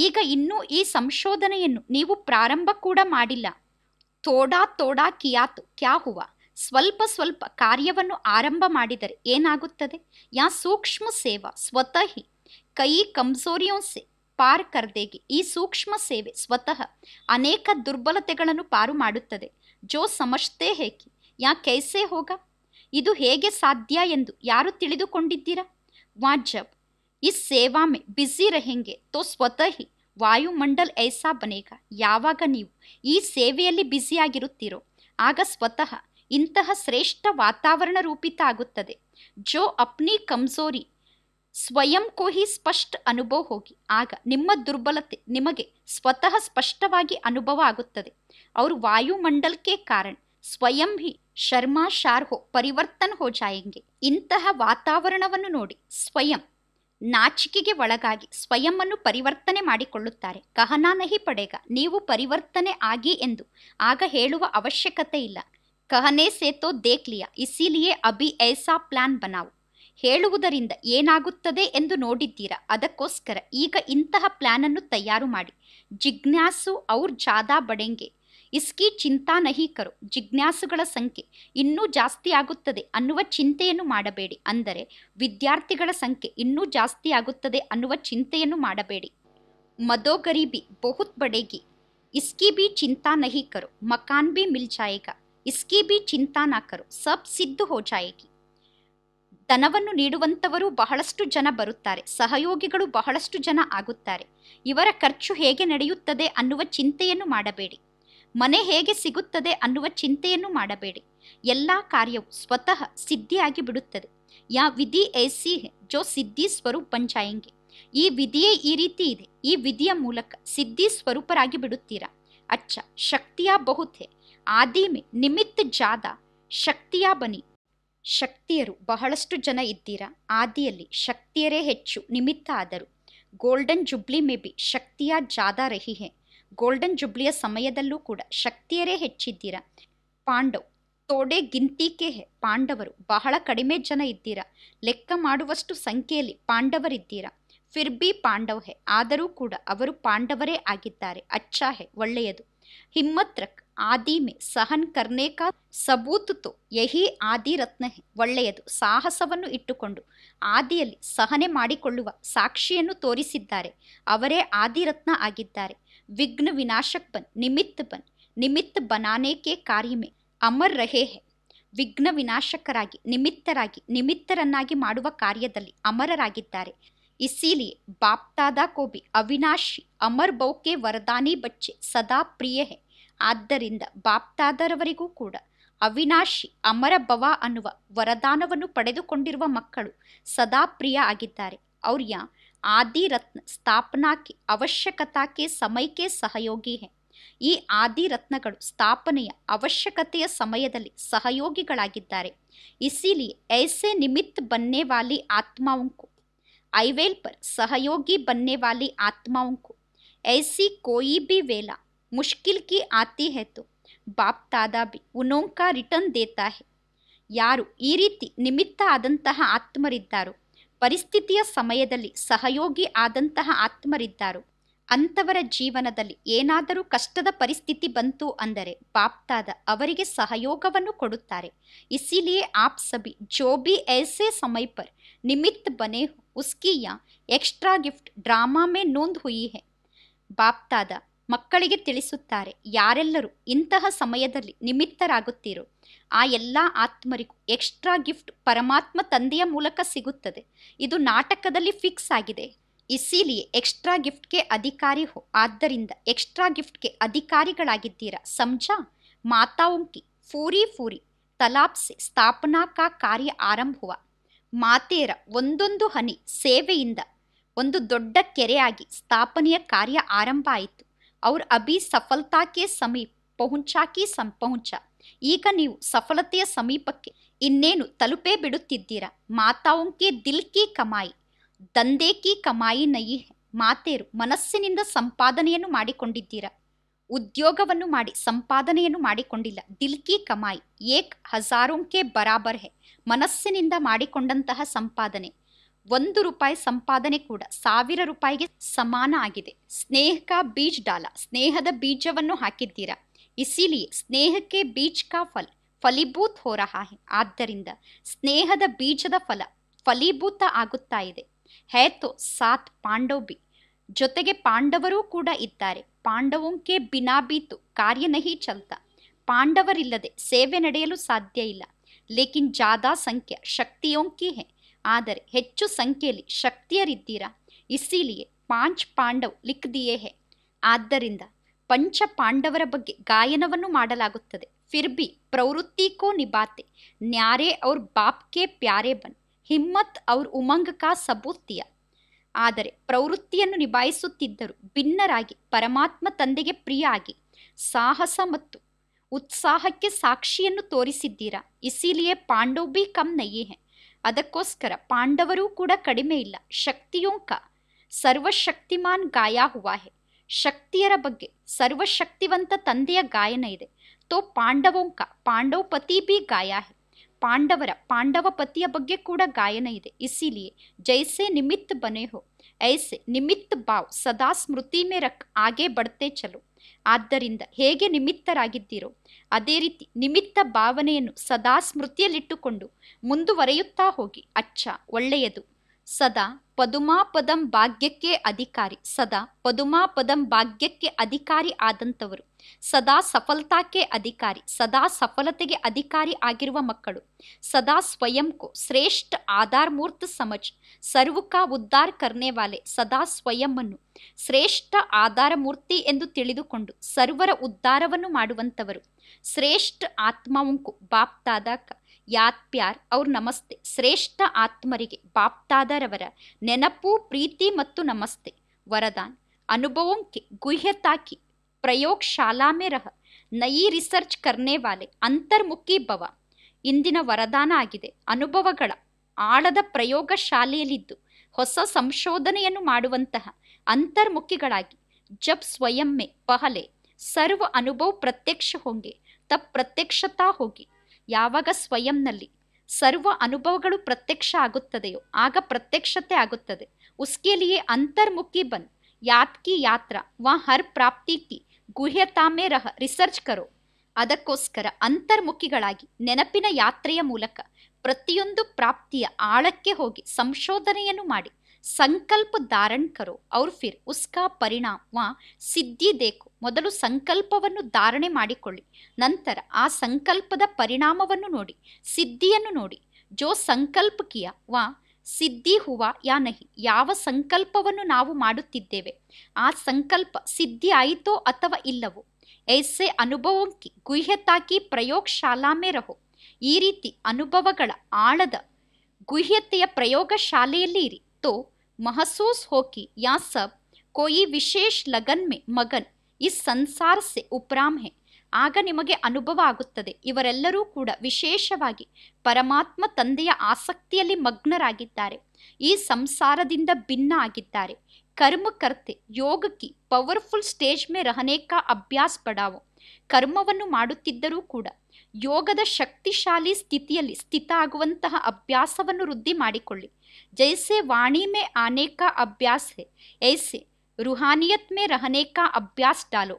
ಈಗ ಇನ್ನೂ ಈ ಸಂಶೋಧನೆಯನ್ನು ನೀವು ಪ್ರಾರಂಭ ಕೂಡ ಮಾಡಿಲ್ಲ ತೋಡಾ ತೋಡಾ ಕಿಯಾತು ಕ್ಯಾ ಹುವಾ ಸ್ವಲ್ಪ ಸ್ವಲ್ಪ ಕಾರ್ಯವನ್ನು ಆರಂಭ ಮಾಡಿದರೆ ಏನಾಗುತ್ತದೆ ಯಾ ಸೂಕ್ಷ್ಮ ಸೇವಾ ಸ್ವತಃ ಕೈ ಕಂಸೋರಿಯೋನ್ಸೆ ಪಾರ್ ಕರ್ದೆಗೆ ಈ ಸೂಕ್ಷ್ಮ ಸೇವೆ ಸ್ವತಃ ಅನೇಕ ದುರ್ಬಲತೆಗಳನ್ನು ಪಾರು ಮಾಡುತ್ತದೆ ಜೋ ಸಮಷ್ಟೇ ಹೇಗೆ ಯಾ ಕೈಸೆ ಹೋಗ ಇದು ಹೇಗೆ ಸಾಧ್ಯ ಎಂದು ಯಾರು ತಿಳಿದುಕೊಂಡಿದ್ದೀರಾ ವಾಜಬ್ ಈ ಸೇವಾ ಮೇ ಬ್ಯುಸಿ ರೆಹೆಂಗೆ ತೋ ಸ್ವತಃ ವಾಯುಮಂಡಲ್ ಐಸಾ ಬನೇಗ ಯಾವಾಗ ನೀವು ಈ ಸೇವೆಯಲ್ಲಿ ಬ್ಯುಸಿಯಾಗಿರುತ್ತೀರೋ ಆಗ ಸ್ವತಃ ಇಂತಹ ಶ್ರೇಷ್ಠ ವಾತಾವರಣ ರೂಪಿತ ಆಗುತ್ತದೆ ಜೋ ಅಪ್ನಿ ಕಮ್ಜೋರಿ ಸ್ವಯಂ ಕೋಹಿ ಸ್ಪಷ್ಟ ಅನುಭವ ಹೋಗಿ ಆಗ ನಿಮ್ಮ ದುರ್ಬಲತೆ ನಿಮಗೆ ಸ್ವತಃ ಸ್ಪಷ್ಟವಾಗಿ ಅನುಭವ ಆಗುತ್ತದೆ ಅವರು ವಾಯುಮಂಡಲಕ್ಕೆ ಕಾರಣ ಸ್ವಯಂ ಹಿ ಶರ್ಮಾ ಶಾರ್ ಹೋ ಪರಿವರ್ತನ್ ಹೋ ಜಾಯಂಗೆ ಇಂತಹ ವಾತಾವರಣವನ್ನು ನೋಡಿ ಸ್ವಯಂ ನಾಚಿಕೆಗೆ ಒಳಗಾಗಿ ಸ್ವಯಂ ಪರಿವರ್ತನೆ ಮಾಡಿಕೊಳ್ಳುತ್ತಾರೆ ಕಹನಾನಹಿ ಪಡೆಗ ನೀವು ಪರಿವರ್ತನೆ ಆಗಿ ಎಂದು ಆಗ ಹೇಳುವ ಅವಶ್ಯಕತೆ ಇಲ್ಲ ಕಹನೇ से ದೇಕ್ಲಿಯಾ देख लिया ಏಸಾ अभी ಪ್ಲಾನ್ ಬನಾವು ಹೇಳುವುದರಿಂದ ಏನಾಗುತ್ತದೆ ಎಂದು ನೋಡಿದ್ದೀರಾ ಅದಕ್ಕೋಸ್ಕರ ಈಗ ಇಂತಹ ಅನ್ನು ತಯಾರು ಮಾಡಿ ಜಿಜ್ಞಾಸು ಔರ್ ಜಾದಾ ಬಡೆಂಗೆ ಇಸ್ಕಿ ಚಿಂತಾ ನಹಿ ಜಿಜ್ಞಾಸುಗಳ ಸಂಖ್ಯೆ ಇನ್ನೂ ಜಾಸ್ತಿ ಆಗುತ್ತದೆ ಅನ್ನುವ ಚಿಂತೆಯನ್ನು ಮಾಡಬೇಡಿ ಅಂದರೆ ವಿದ್ಯಾರ್ಥಿಗಳ ಸಂಖ್ಯೆ ಇನ್ನೂ ಜಾಸ್ತಿ ಆಗುತ್ತದೆ ಅನ್ನುವ ಚಿಂತೆಯನ್ನು ಮಾಡಬೇಡಿ ಮದೋ ಗರೀಬಿ ಬಹುತ್ ಬಡೇಗಿ ಇಸ್ಕಿ ಬಿ ಚಿಂತಾ ನಹಿ ಮಕಾನ್ ಬಿ ಮಿಲ್ ಇಸ್ಕೀ ಬಿ ಚಿಂತಾ ಸಬ್ ಸಿದ್ದು ಹೋ ಜಾಯೇಗಿ ಧನವನ್ನು ನೀಡುವಂಥವರು ಬಹಳಷ್ಟು ಜನ ಬರುತ್ತಾರೆ ಸಹಯೋಗಿಗಳು ಬಹಳಷ್ಟು ಜನ ಆಗುತ್ತಾರೆ ಇವರ ಖರ್ಚು ಹೇಗೆ ನಡೆಯುತ್ತದೆ ಅನ್ನುವ ಚಿಂತೆಯನ್ನು ಮಾಡಬೇಡಿ ಮನೆ ಹೇಗೆ ಸಿಗುತ್ತದೆ ಅನ್ನುವ ಚಿಂತೆಯನ್ನು ಮಾಡಬೇಡಿ ಎಲ್ಲ ಕಾರ್ಯವು ಸ್ವತಃ ಸಿದ್ಧಿಯಾಗಿ ಬಿಡುತ್ತದೆ ಯಾ ವಿಧಿ ಐಸಿ ಜೋ ಸಿದ್ಧಿ ಸ್ವರೂಪ್ ಪಂಚಾಯಂಗೆ ಈ ವಿಧಿಯೇ ಈ ರೀತಿ ಇದೆ ಈ ವಿಧಿಯ ಮೂಲಕ ಸಿದ್ಧಿ ಸ್ವರೂಪರಾಗಿ ಬಿಡುತ್ತೀರಾ ಅಚ್ಚ ಶಕ್ತಿಯ ಬಹುತೆ ಆದಿ ಮೇ ನಿಮಿತ್ತ ಜಾದ ಶಕ್ತಿಯ ಬನಿ ಶಕ್ತಿಯರು ಬಹಳಷ್ಟು ಜನ ಇದ್ದೀರಾ ಆದಿಯಲ್ಲಿ ಶಕ್ತಿಯರೇ ಹೆಚ್ಚು ನಿಮಿತ್ತ ಆದರು ಗೋಲ್ಡನ್ ಜುಬ್ಲಿ ಮೇ ಬಿ ಶಕ್ತಿಯ ಜಾದ ರಹಿಹೆ ಗೋಲ್ಡನ್ ಜುಬ್ಲಿಯ ಸಮಯದಲ್ಲೂ ಕೂಡ ಶಕ್ತಿಯರೇ ಹೆಚ್ಚಿದ್ದೀರಾ ಪಾಂಡವ್ ತೋಡೆ ಗಿಂತಿಕೆ ಹೆ ಪಾಂಡವರು ಬಹಳ ಕಡಿಮೆ ಜನ ಇದ್ದೀರಾ ಲೆಕ್ಕ ಮಾಡುವಷ್ಟು ಸಂಖ್ಯೆಯಲ್ಲಿ ಪಾಂಡವರಿದ್ದೀರಾ ಫಿರ್ಬಿ ಪಾಂಡವ್ ಹೆ ಆದರೂ ಕೂಡ ಅವರು ಪಾಂಡವರೇ ಆಗಿದ್ದಾರೆ ಅಚ್ಚಾ ಹೆ ಒಳ್ಳೆಯದು हिम्मत रख ಆದಿ ಮೇ ಸಹನ್ ಕರ್ನೇಕ ತೋ ಯಹಿ ಆದಿ ರತ್ನ ಒಳ್ಳೆಯದು ಸಾಹಸವನ್ನು ಇಟ್ಟುಕೊಂಡು ಆದಿಯಲ್ಲಿ ಸಹನೆ ಮಾಡಿಕೊಳ್ಳುವ ಸಾಕ್ಷಿಯನ್ನು ತೋರಿಸಿದ್ದಾರೆ ಅವರೇ ಆದಿರತ್ನ ಆಗಿದ್ದಾರೆ ವಿಘ್ನ ವಿನಾಶಕ್ ಬನ್ ನಿಮಿತ್ ಬನ್ ನಿಮಿತ್ ಬನಾನೇಕೆ ಕಾರ್ಯಮೆ ಅಮರ್ ರಹೇ ಹೆ ವಿಘ್ನ ವಿನಾಶಕರಾಗಿ ನಿಮಿತ್ತರಾಗಿ ನಿಮಿತ್ತರನ್ನಾಗಿ ಮಾಡುವ ಕಾರ್ಯದಲ್ಲಿ ಅಮರರಾಗಿದ್ದಾರೆ इसीलिए बाप दादा को भी ಅವಿನಾಶಿ ಅಮರ್ ಬೌಕೆ ವರದಾನಿ ಬಚ್ಚೆ ಸದಾ ಪ್ರಿಯ ಹೇ ಆದ್ದರಿಂದ ಬಾಪ್ತಾದರವರಿಗೂ ಕೂಡ ಅವಿನಾಶಿ ಅಮರ ಭವ ಅನ್ನುವ ವರದಾನವನ್ನು ಪಡೆದುಕೊಂಡಿರುವ ಮಕ್ಕಳು ಸದಾ ಪ್ರಿಯ ಆಗಿದ್ದಾರೆ ಅವ್ರ್ಯ ಆದಿರತ್ನ ಸ್ಥಾಪನಾಕ್ಕೆ ಅವಶ್ಯಕತಾಕ್ಕೆ ಸಮಯಕ್ಕೆ ಸಹಯೋಗಿ ಹೇ ಈ ಆದಿರತ್ನಗಳು ಸ್ಥಾಪನೆಯ ಅವಶ್ಯಕತೆಯ ಸಮಯದಲ್ಲಿ ಸಹಯೋಗಿಗಳಾಗಿದ್ದಾರೆ ಇಸೀಲಿಯೇ ಐಸೆ ನಿಮಿತ್ ಬನ್ನೆ ವಾಲಿ ಆತ್ಮಾವಂಕು आईवेल पर सहयोगी बनने वाली आत्माओं को ऐसी कोई भी वेला मुश्किल की आती है तो ಉನೋಂಕ ರಿಟರ್ನ್ ದೇತಾ ಯಾರು ಈ ರೀತಿ ನಿಮಿತ್ತ ಆದಂತಹ ಆತ್ಮರಿದ್ದಾರೋ ಪರಿಸ್ಥಿತಿಯ ಸಮಯದಲ್ಲಿ ಸಹಯೋಗಿ ಆದಂತಹ ಆತ್ಮರಿದ್ದಾರೋ ಅಂತವರ ಜೀವನದಲ್ಲಿ ಏನಾದರೂ ಕಷ್ಟದ ಪರಿಸ್ಥಿತಿ ಬಂತು ಅಂದರೆ ಬಾಪ್ತಾದ ಅವರಿಗೆ ಸಹಯೋಗವನ್ನು ಕೊಡುತ್ತಾರೆ ಇಸಿಲಿಯೇ ಆಪ್ ಸಭಿ ಜೋ ಬಿ ಐಸೆ ಸಮಯ ಪರ್ ನಿಮಿತ್ ಬನೆ ಉಸ್ಕಿ ಯಾ ಎಕ್ಸ್ಟ್ರಾ ಗಿಫ್ಟ್ ಡ್ರಾಮಾ ಮೇ ನೋಂದ್ ಹುಯಿ ಹೆ ಬಾಪ್ತಾದ ಮಕ್ಕಳಿಗೆ ತಿಳಿಸುತ್ತಾರೆ ಯಾರೆಲ್ಲರೂ ಇಂತಹ ಸಮಯದಲ್ಲಿ ನಿಮಿತ್ತರಾಗುತ್ತೀರೋ ಆ ಎಲ್ಲ ಆತ್ಮರಿಗೂ ಎಕ್ಸ್ಟ್ರಾ ಗಿಫ್ಟ್ ಪರಮಾತ್ಮ ತಂದೆಯ ಮೂಲಕ ಸಿಗುತ್ತದೆ ಇದು ನಾಟಕದಲ್ಲಿ ಫಿಕ್ಸ್ ಆಗಿದೆ ಇಸೀಲಿಯೇ ಎಕ್ಸ್ಟ್ರಾ ಗಿಫ್ಟ್ಗೆ ಅಧಿಕಾರಿ ಹೋ ಆದ್ದರಿಂದ ಎಕ್ಸ್ಟ್ರಾ ಗಿಫ್ಟ್ಗೆ ಅಧಿಕಾರಿಗಳಾಗಿದ್ದೀರಾ ಸಂಜಾ ಉಂಕಿ ಫೂರಿ ಫೂರಿ ತಲಾಪ್ಸಿ ಸ್ಥಾಪನಾ ಕಾ ಕಾರ್ಯ ಆರಂಭವ ಮಾತೇರ ಒಂದೊಂದು ಹನಿ ಸೇವೆಯಿಂದ ಒಂದು ದೊಡ್ಡ ಕೆರೆಯಾಗಿ ಸ್ಥಾಪನೆಯ ಕಾರ್ಯ ಆರಂಭ ಆಯಿತು ಅವ್ರ ಅಭಿ ಸಮೀಪ್ ಸಮೀಪ ಪಹುಂಚಾಕಿ ಸಂ ಈಗ ನೀವು ಸಫಲತೆಯ ಸಮೀಪಕ್ಕೆ ಇನ್ನೇನು ತಲುಪೇ ಬಿಡುತ್ತಿದ್ದೀರಾ ಮಾತಾವಂಕೆ ದಿಲ್ ಕಿ ಕಮಾಯಿ ದಂಧೆ ಕಮಾಯಿ ನಯಿ ಮಾತೇರು ಮನಸ್ಸಿನಿಂದ ಸಂಪಾದನೆಯನ್ನು ಮಾಡಿಕೊಂಡಿದ್ದೀರಾ ಉದ್ಯೋಗವನ್ನು ಮಾಡಿ ಸಂಪಾದನೆಯನ್ನು ಮಾಡಿಕೊಂಡಿಲ್ಲ ದಿಲ್ಕಿ ಕಮಾಯಿ ಏಕ್ ಹಜಾರುಂಕೆ ಬರಾಬರ್ ಹೆ ಮನಸ್ಸಿನಿಂದ ಮಾಡಿಕೊಂಡಂತಹ ಸಂಪಾದನೆ ಒಂದು ರೂಪಾಯಿ ಸಂಪಾದನೆ ಕೂಡ ಸಾವಿರ ರೂಪಾಯಿಗೆ ಸಮಾನ ಆಗಿದೆ ಸ್ನೇಹಕ ಬೀಜ್ ಡಾಲ ಸ್ನೇಹದ ಬೀಜವನ್ನು ಹಾಕಿದ್ದೀರಾ ಇಸಿಲಿ ಸ್ನೇಹಕ್ಕೆ ಬೀಜ್ ಕಾ ಫಲ್ ಫಲೀಭೂತ್ ಹೆ ಆದ್ದರಿಂದ ಸ್ನೇಹದ ಬೀಜದ ಫಲ ಫಲೀಭೂತ ಆಗುತ್ತಾ ಇದೆ ಹೇ ತೋ ಸಾತ್ ಪಾಂಡೋಬಿ ಜೊತೆಗೆ ಪಾಂಡವರೂ ಕೂಡ ಇದ್ದಾರೆ ಪಾಂಡವಂಕೆ ಬಿನಾಬೀತು ಕಾರ್ಯನಹಿ ಚಲ್ತ ಪಾಂಡವರಿಲ್ಲದೆ ಸೇವೆ ನಡೆಯಲು ಸಾಧ್ಯ ಇಲ್ಲ ಲೇಕಿನ್ ಜಾದಾ ಸಂಖ್ಯೆ ಶಕ್ತಿಯೋಂಕಿ ಹೇ ಆದರೆ ಹೆಚ್ಚು ಸಂಖ್ಯೆಯಲ್ಲಿ ಶಕ್ತಿಯರಿದ್ದೀರಾ ಇಸಿಲಿಯೇ ಪಾಂಚ್ ಪಾಂಡವ್ ಲಿಖದಿಯೇ ಹೇ ಆದ್ದರಿಂದ ಪಂಚ ಪಾಂಡವರ ಬಗ್ಗೆ ಗಾಯನವನ್ನು ಮಾಡಲಾಗುತ್ತದೆ ಫಿರ್ಬಿ ಪ್ರವೃತ್ತಿ ಕೋ ನ್ಯಾರೇ ನ್ಯಾರೆ ಅವ್ರ ಬಾಪ್ಕೆ ಪ್ಯಾರೆ ಬನ್ ಹಿಮ್ಮತ್ ಅವ್ರ ಉಮಂಗ್ ಕಾ ಸಬೂತಿಯ ಆದರೆ ಪ್ರವೃತ್ತಿಯನ್ನು ನಿಭಾಯಿಸುತ್ತಿದ್ದರು ಭಿನ್ನರಾಗಿ ಪರಮಾತ್ಮ ತಂದೆಗೆ ಪ್ರಿಯ ಆಗಿ ಸಾಹಸ ಮತ್ತು ಉತ್ಸಾಹಕ್ಕೆ ಸಾಕ್ಷಿಯನ್ನು ತೋರಿಸಿದ್ದೀರಾ ಇಸಿಲಿಯೇ ಪಾಂಡವ್ ಬಿ ಕಮ್ ನಯ್ಯೇಹೆ ಅದಕ್ಕೋಸ್ಕರ ಪಾಂಡವರೂ ಕೂಡ ಕಡಿಮೆ ಇಲ್ಲ ಶಕ್ತಿಯೋಂಕ ಸರ್ವಶಕ್ತಿಮಾನ್ ಗಾಯ ಹುವಾಹೆ ಶಕ್ತಿಯರ ಬಗ್ಗೆ ಸರ್ವಶಕ್ತಿವಂತ ತಂದೆಯ ಗಾಯನ ಇದೆ ತೋ ಪಾಂಡವೋಂಕ ಪಾಂಡವಪತಿ ಬಿ ಗಾಯಾಹೆ ಪಾಂಡವರ ಪಾಂಡವ ಪತಿಯ ಬಗ್ಗೆ ಕೂಡ ಗಾಯನ ಇದೆ ಇಸಿಲಿಯೇ ಜೈಸೆ ನಿಮಿತ್ ಬನೆಹೋ ಐಸೆ ನಿಮಿತ್ ಬಾವ್ ಸದಾ ಸ್ಮೃತಿ ಮೇರಕ್ ಆಗೇ ಬಡ್ತೆ ಚಲೋ ಆದ್ದರಿಂದ ಹೇಗೆ ನಿಮಿತ್ತರಾಗಿದ್ದೀರೋ ಅದೇ ರೀತಿ ನಿಮಿತ್ತ ಭಾವನೆಯನ್ನು ಸದಾ ಸ್ಮೃತಿಯಲ್ಲಿಟ್ಟುಕೊಂಡು ಮುಂದುವರೆಯುತ್ತಾ ಹೋಗಿ ಅಚ್ಚ ಒಳ್ಳೆಯದು ಸದಾ ಪದುಮಾಪದಂ ಭಾಗ್ಯಕ್ಕೆ ಅಧಿಕಾರಿ ಸದಾ ಪದುಮಾಪದಂ ಭಾಗ್ಯಕ್ಕೆ ಅಧಿಕಾರಿ ಆದಂಥವರು ಸದಾ ಸಫಲತಾಕ್ಕೆ ಅಧಿಕಾರಿ ಸದಾ ಸಫಲತೆಗೆ ಅಧಿಕಾರಿ ಆಗಿರುವ ಮಕ್ಕಳು ಸದಾ ಸ್ವಯಂಕೋ ಶ್ರೇಷ್ಠ ಮೂರ್ತ ಸಮಜ್ ಸರ್ವಕ ಉದ್ಧಾರ್ ಕರ್ನೇವಾಲೆ ಸದಾ ಸ್ವಯಂ ಶ್ರೇಷ್ಠ ಆಧಾರ ಮೂರ್ತಿ ಎಂದು ತಿಳಿದುಕೊಂಡು ಸರ್ವರ ಉದ್ಧಾರವನ್ನು ಮಾಡುವಂಥವರು ಶ್ರೇಷ್ಠ ಬಾಪ್ತಾದ ಬಾಪ್ತಾದಾಕ ಯಾತ್ಪ್ಯಾರ್ ಅವ್ರ ನಮಸ್ತೆ ಶ್ರೇಷ್ಠ ಆತ್ಮರಿಗೆ ಬಾಪ್ತಾದರವರ ನೆನಪು ಪ್ರೀತಿ ಮತ್ತು ನಮಸ್ತೆ ವರದಾನ್ ಅನುಭವಕ್ಕೆ ಗುಹ್ಯತಾಕಿ ಶಾಲಾ ರಹ ನಯಿ ರಿಸರ್ಚ್ ಕರ್ನೇವಾಲೆ ಅಂತರ್ಮುಖಿ ಭವ ಇಂದಿನ ವರದಾನ ಆಗಿದೆ ಅನುಭವಗಳ ಆಳದ ಪ್ರಯೋಗ ಶಾಲೆಯಲ್ಲಿದ್ದು ಹೊಸ ಸಂಶೋಧನೆಯನ್ನು ಮಾಡುವಂತಹ ಅಂತರ್ಮುಖಿಗಳಾಗಿ ಜಬ್ ಸ್ವಯಂ ಪಹಲೆ ಸರ್ವ ಅನುಭವ ಪ್ರತ್ಯಕ್ಷ ಹೊಂಗೆ ತಪ್ ಪ್ರತ್ಯಕ್ಷತಾ ಹೋಗಿ ಯಾವಾಗ ಸ್ವಯಂನಲ್ಲಿ ಸರ್ವ ಅನುಭವಗಳು ಪ್ರತ್ಯಕ್ಷ ಆಗುತ್ತದೆಯೋ ಆಗ ಪ್ರತ್ಯಕ್ಷತೆ ಆಗುತ್ತದೆ ಉಸ್ಕೇಲಿಯೇ ಅಂತರ್ಮುಖಿ ಬನ್ ಯಾತ್ಕಿ ಯಾತ್ರ ವಾ ಹರ್ ಪ್ರಾಪ್ತಿ ಕಿ ಗುಹ್ಯತಾಮೆ ರಹ ರಿಸರ್ಚ್ ಕರೋ ಅದಕ್ಕೋಸ್ಕರ ಅಂತರ್ಮುಖಿಗಳಾಗಿ ನೆನಪಿನ ಯಾತ್ರೆಯ ಮೂಲಕ ಪ್ರತಿಯೊಂದು ಪ್ರಾಪ್ತಿಯ ಆಳಕ್ಕೆ ಹೋಗಿ ಸಂಶೋಧನೆಯನ್ನು ಮಾಡಿ ಸಂಕಲ್ಪ ಧಾರಣ್ ಕರೋ ಅವ್ರ ಫಿರ್ ಉಸ್ಕಾ ಪರಿಣಾಮ ಸಿದ್ಧಿ ದೇಕು ಮೊದಲು ಸಂಕಲ್ಪವನ್ನು ಧಾರಣೆ ಮಾಡಿಕೊಳ್ಳಿ ನಂತರ ಆ ಸಂಕಲ್ಪದ ಪರಿಣಾಮವನ್ನು ನೋಡಿ ಸಿದ್ಧಿಯನ್ನು ನೋಡಿ ಜೋ ಸಂಕಲ್ಪ ಕಿಯ ವಾ ಸಿದ್ಧಿ ಹೂವ ಯಾ ನಹಿ ಯಾವ ಸಂಕಲ್ಪವನ್ನು ನಾವು ಮಾಡುತ್ತಿದ್ದೇವೆ ಆ ಸಂಕಲ್ಪ ಸಿದ್ಧಿ ಆಯಿತೋ ಅಥವಾ ಇಲ್ಲವೋ ಎಸೆ ಅನುಭವಕ್ಕೆ ಗುಹ್ಯತಾಕಿ ಶಾಲಾ ರಹೋ ಈ ರೀತಿ ಅನುಭವಗಳ ಆಳದ ಗುಹ್ಯತೆಯ ಪ್ರಯೋಗಶಾಲೆಯಲ್ಲಿ ಇರಿ तो महसूस हो कि यह सब कोई ವಿಶೇಷ ಲಗನ್ में ಮಗನ್ ಈ संसार से उपराम है ಆಗ ನಿಮಗೆ ಅನುಭವ ಆಗುತ್ತದೆ ಇವರೆಲ್ಲರೂ ಕೂಡ ವಿಶೇಷವಾಗಿ ಪರಮಾತ್ಮ ತಂದೆಯ ಆಸಕ್ತಿಯಲ್ಲಿ ಮಗ್ನರಾಗಿದ್ದಾರೆ ಈ ಸಂಸಾರದಿಂದ ಭಿನ್ನ ಆಗಿದ್ದಾರೆ ಕರ್ಮಕರ್ತೆ ಯೋಗಕ್ಕೆ ಪವರ್ಫುಲ್ ಸ್ಟೇಜ್ ಮೇ ರಹನೇಕ ಅಭ್ಯಾಸ ಪಡಾವೋ ಕರ್ಮವನ್ನು ಮಾಡುತ್ತಿದ್ದರೂ ಕೂಡ ಯೋಗದ ಶಕ್ತಿಶಾಲಿ ಸ್ಥಿತಿಯಲ್ಲಿ ಸ್ಥಿತ ಆಗುವಂತಹ ಅಭ್ಯಾಸವನ್ನು ವೃದ್ಧಿ ಮಾಡಿಕೊಳ್ಳಿ जैसे वाणी में आने का ಅಭ್ಯಾಸ है ऐसे ರುಹಾನಿಯತ್ ಮೇ ರಹನೆ ಅಭ್ಯಾಸ ಡಾಲೋ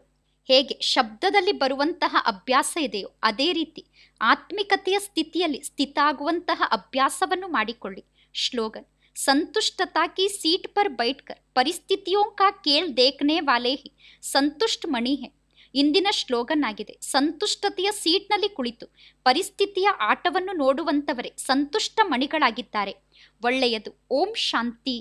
ಹೇಗೆ ಶಬ್ದದಲ್ಲಿ ಬರುವಂತಹ ಅಭ್ಯಾಸ ಇದೆಯೋ ಅದೇ ರೀತಿ ಆತ್ಮಿಕತೆಯ ಸ್ಥಿತಿಯಲ್ಲಿ ಸ್ಥಿತಾಗುವಂತಹ ಅಭ್ಯಾಸವನ್ನು ಮಾಡಿಕೊಳ್ಳಿ ಶ್ಲೋಗನ್ ಸಂತುಷ್ಟತಾ ಕಿ ಸೀಟ್ ಪರ್ ಬೈಟ್ಕರ್ ಪರಿಸ್ಥಿತಿಯೋ ಕಾ ಕೇಲ್ ದೇಖನೆ ವಾಲೆ ಹಿ ಸಂತುಷ್ಟ ಮಣಿ ಹೆ ಇಂದಿನ ಶ್ಲೋಗನ್ ಆಗಿದೆ ಸಂತುಷ್ಟತೆಯ ಸೀಟ್ನಲ್ಲಿ ಕುಳಿತು ಪರಿಸ್ಥಿತಿಯ ಆಟವನ್ನು ನೋಡುವಂತವರೇ ಸಂತುಷ್ಟ ಮಣಿಗಳಾಗಿದ್ದಾರೆ ಒಳ್ಳೆಯದು ಓಂ ಶಾಂತಿ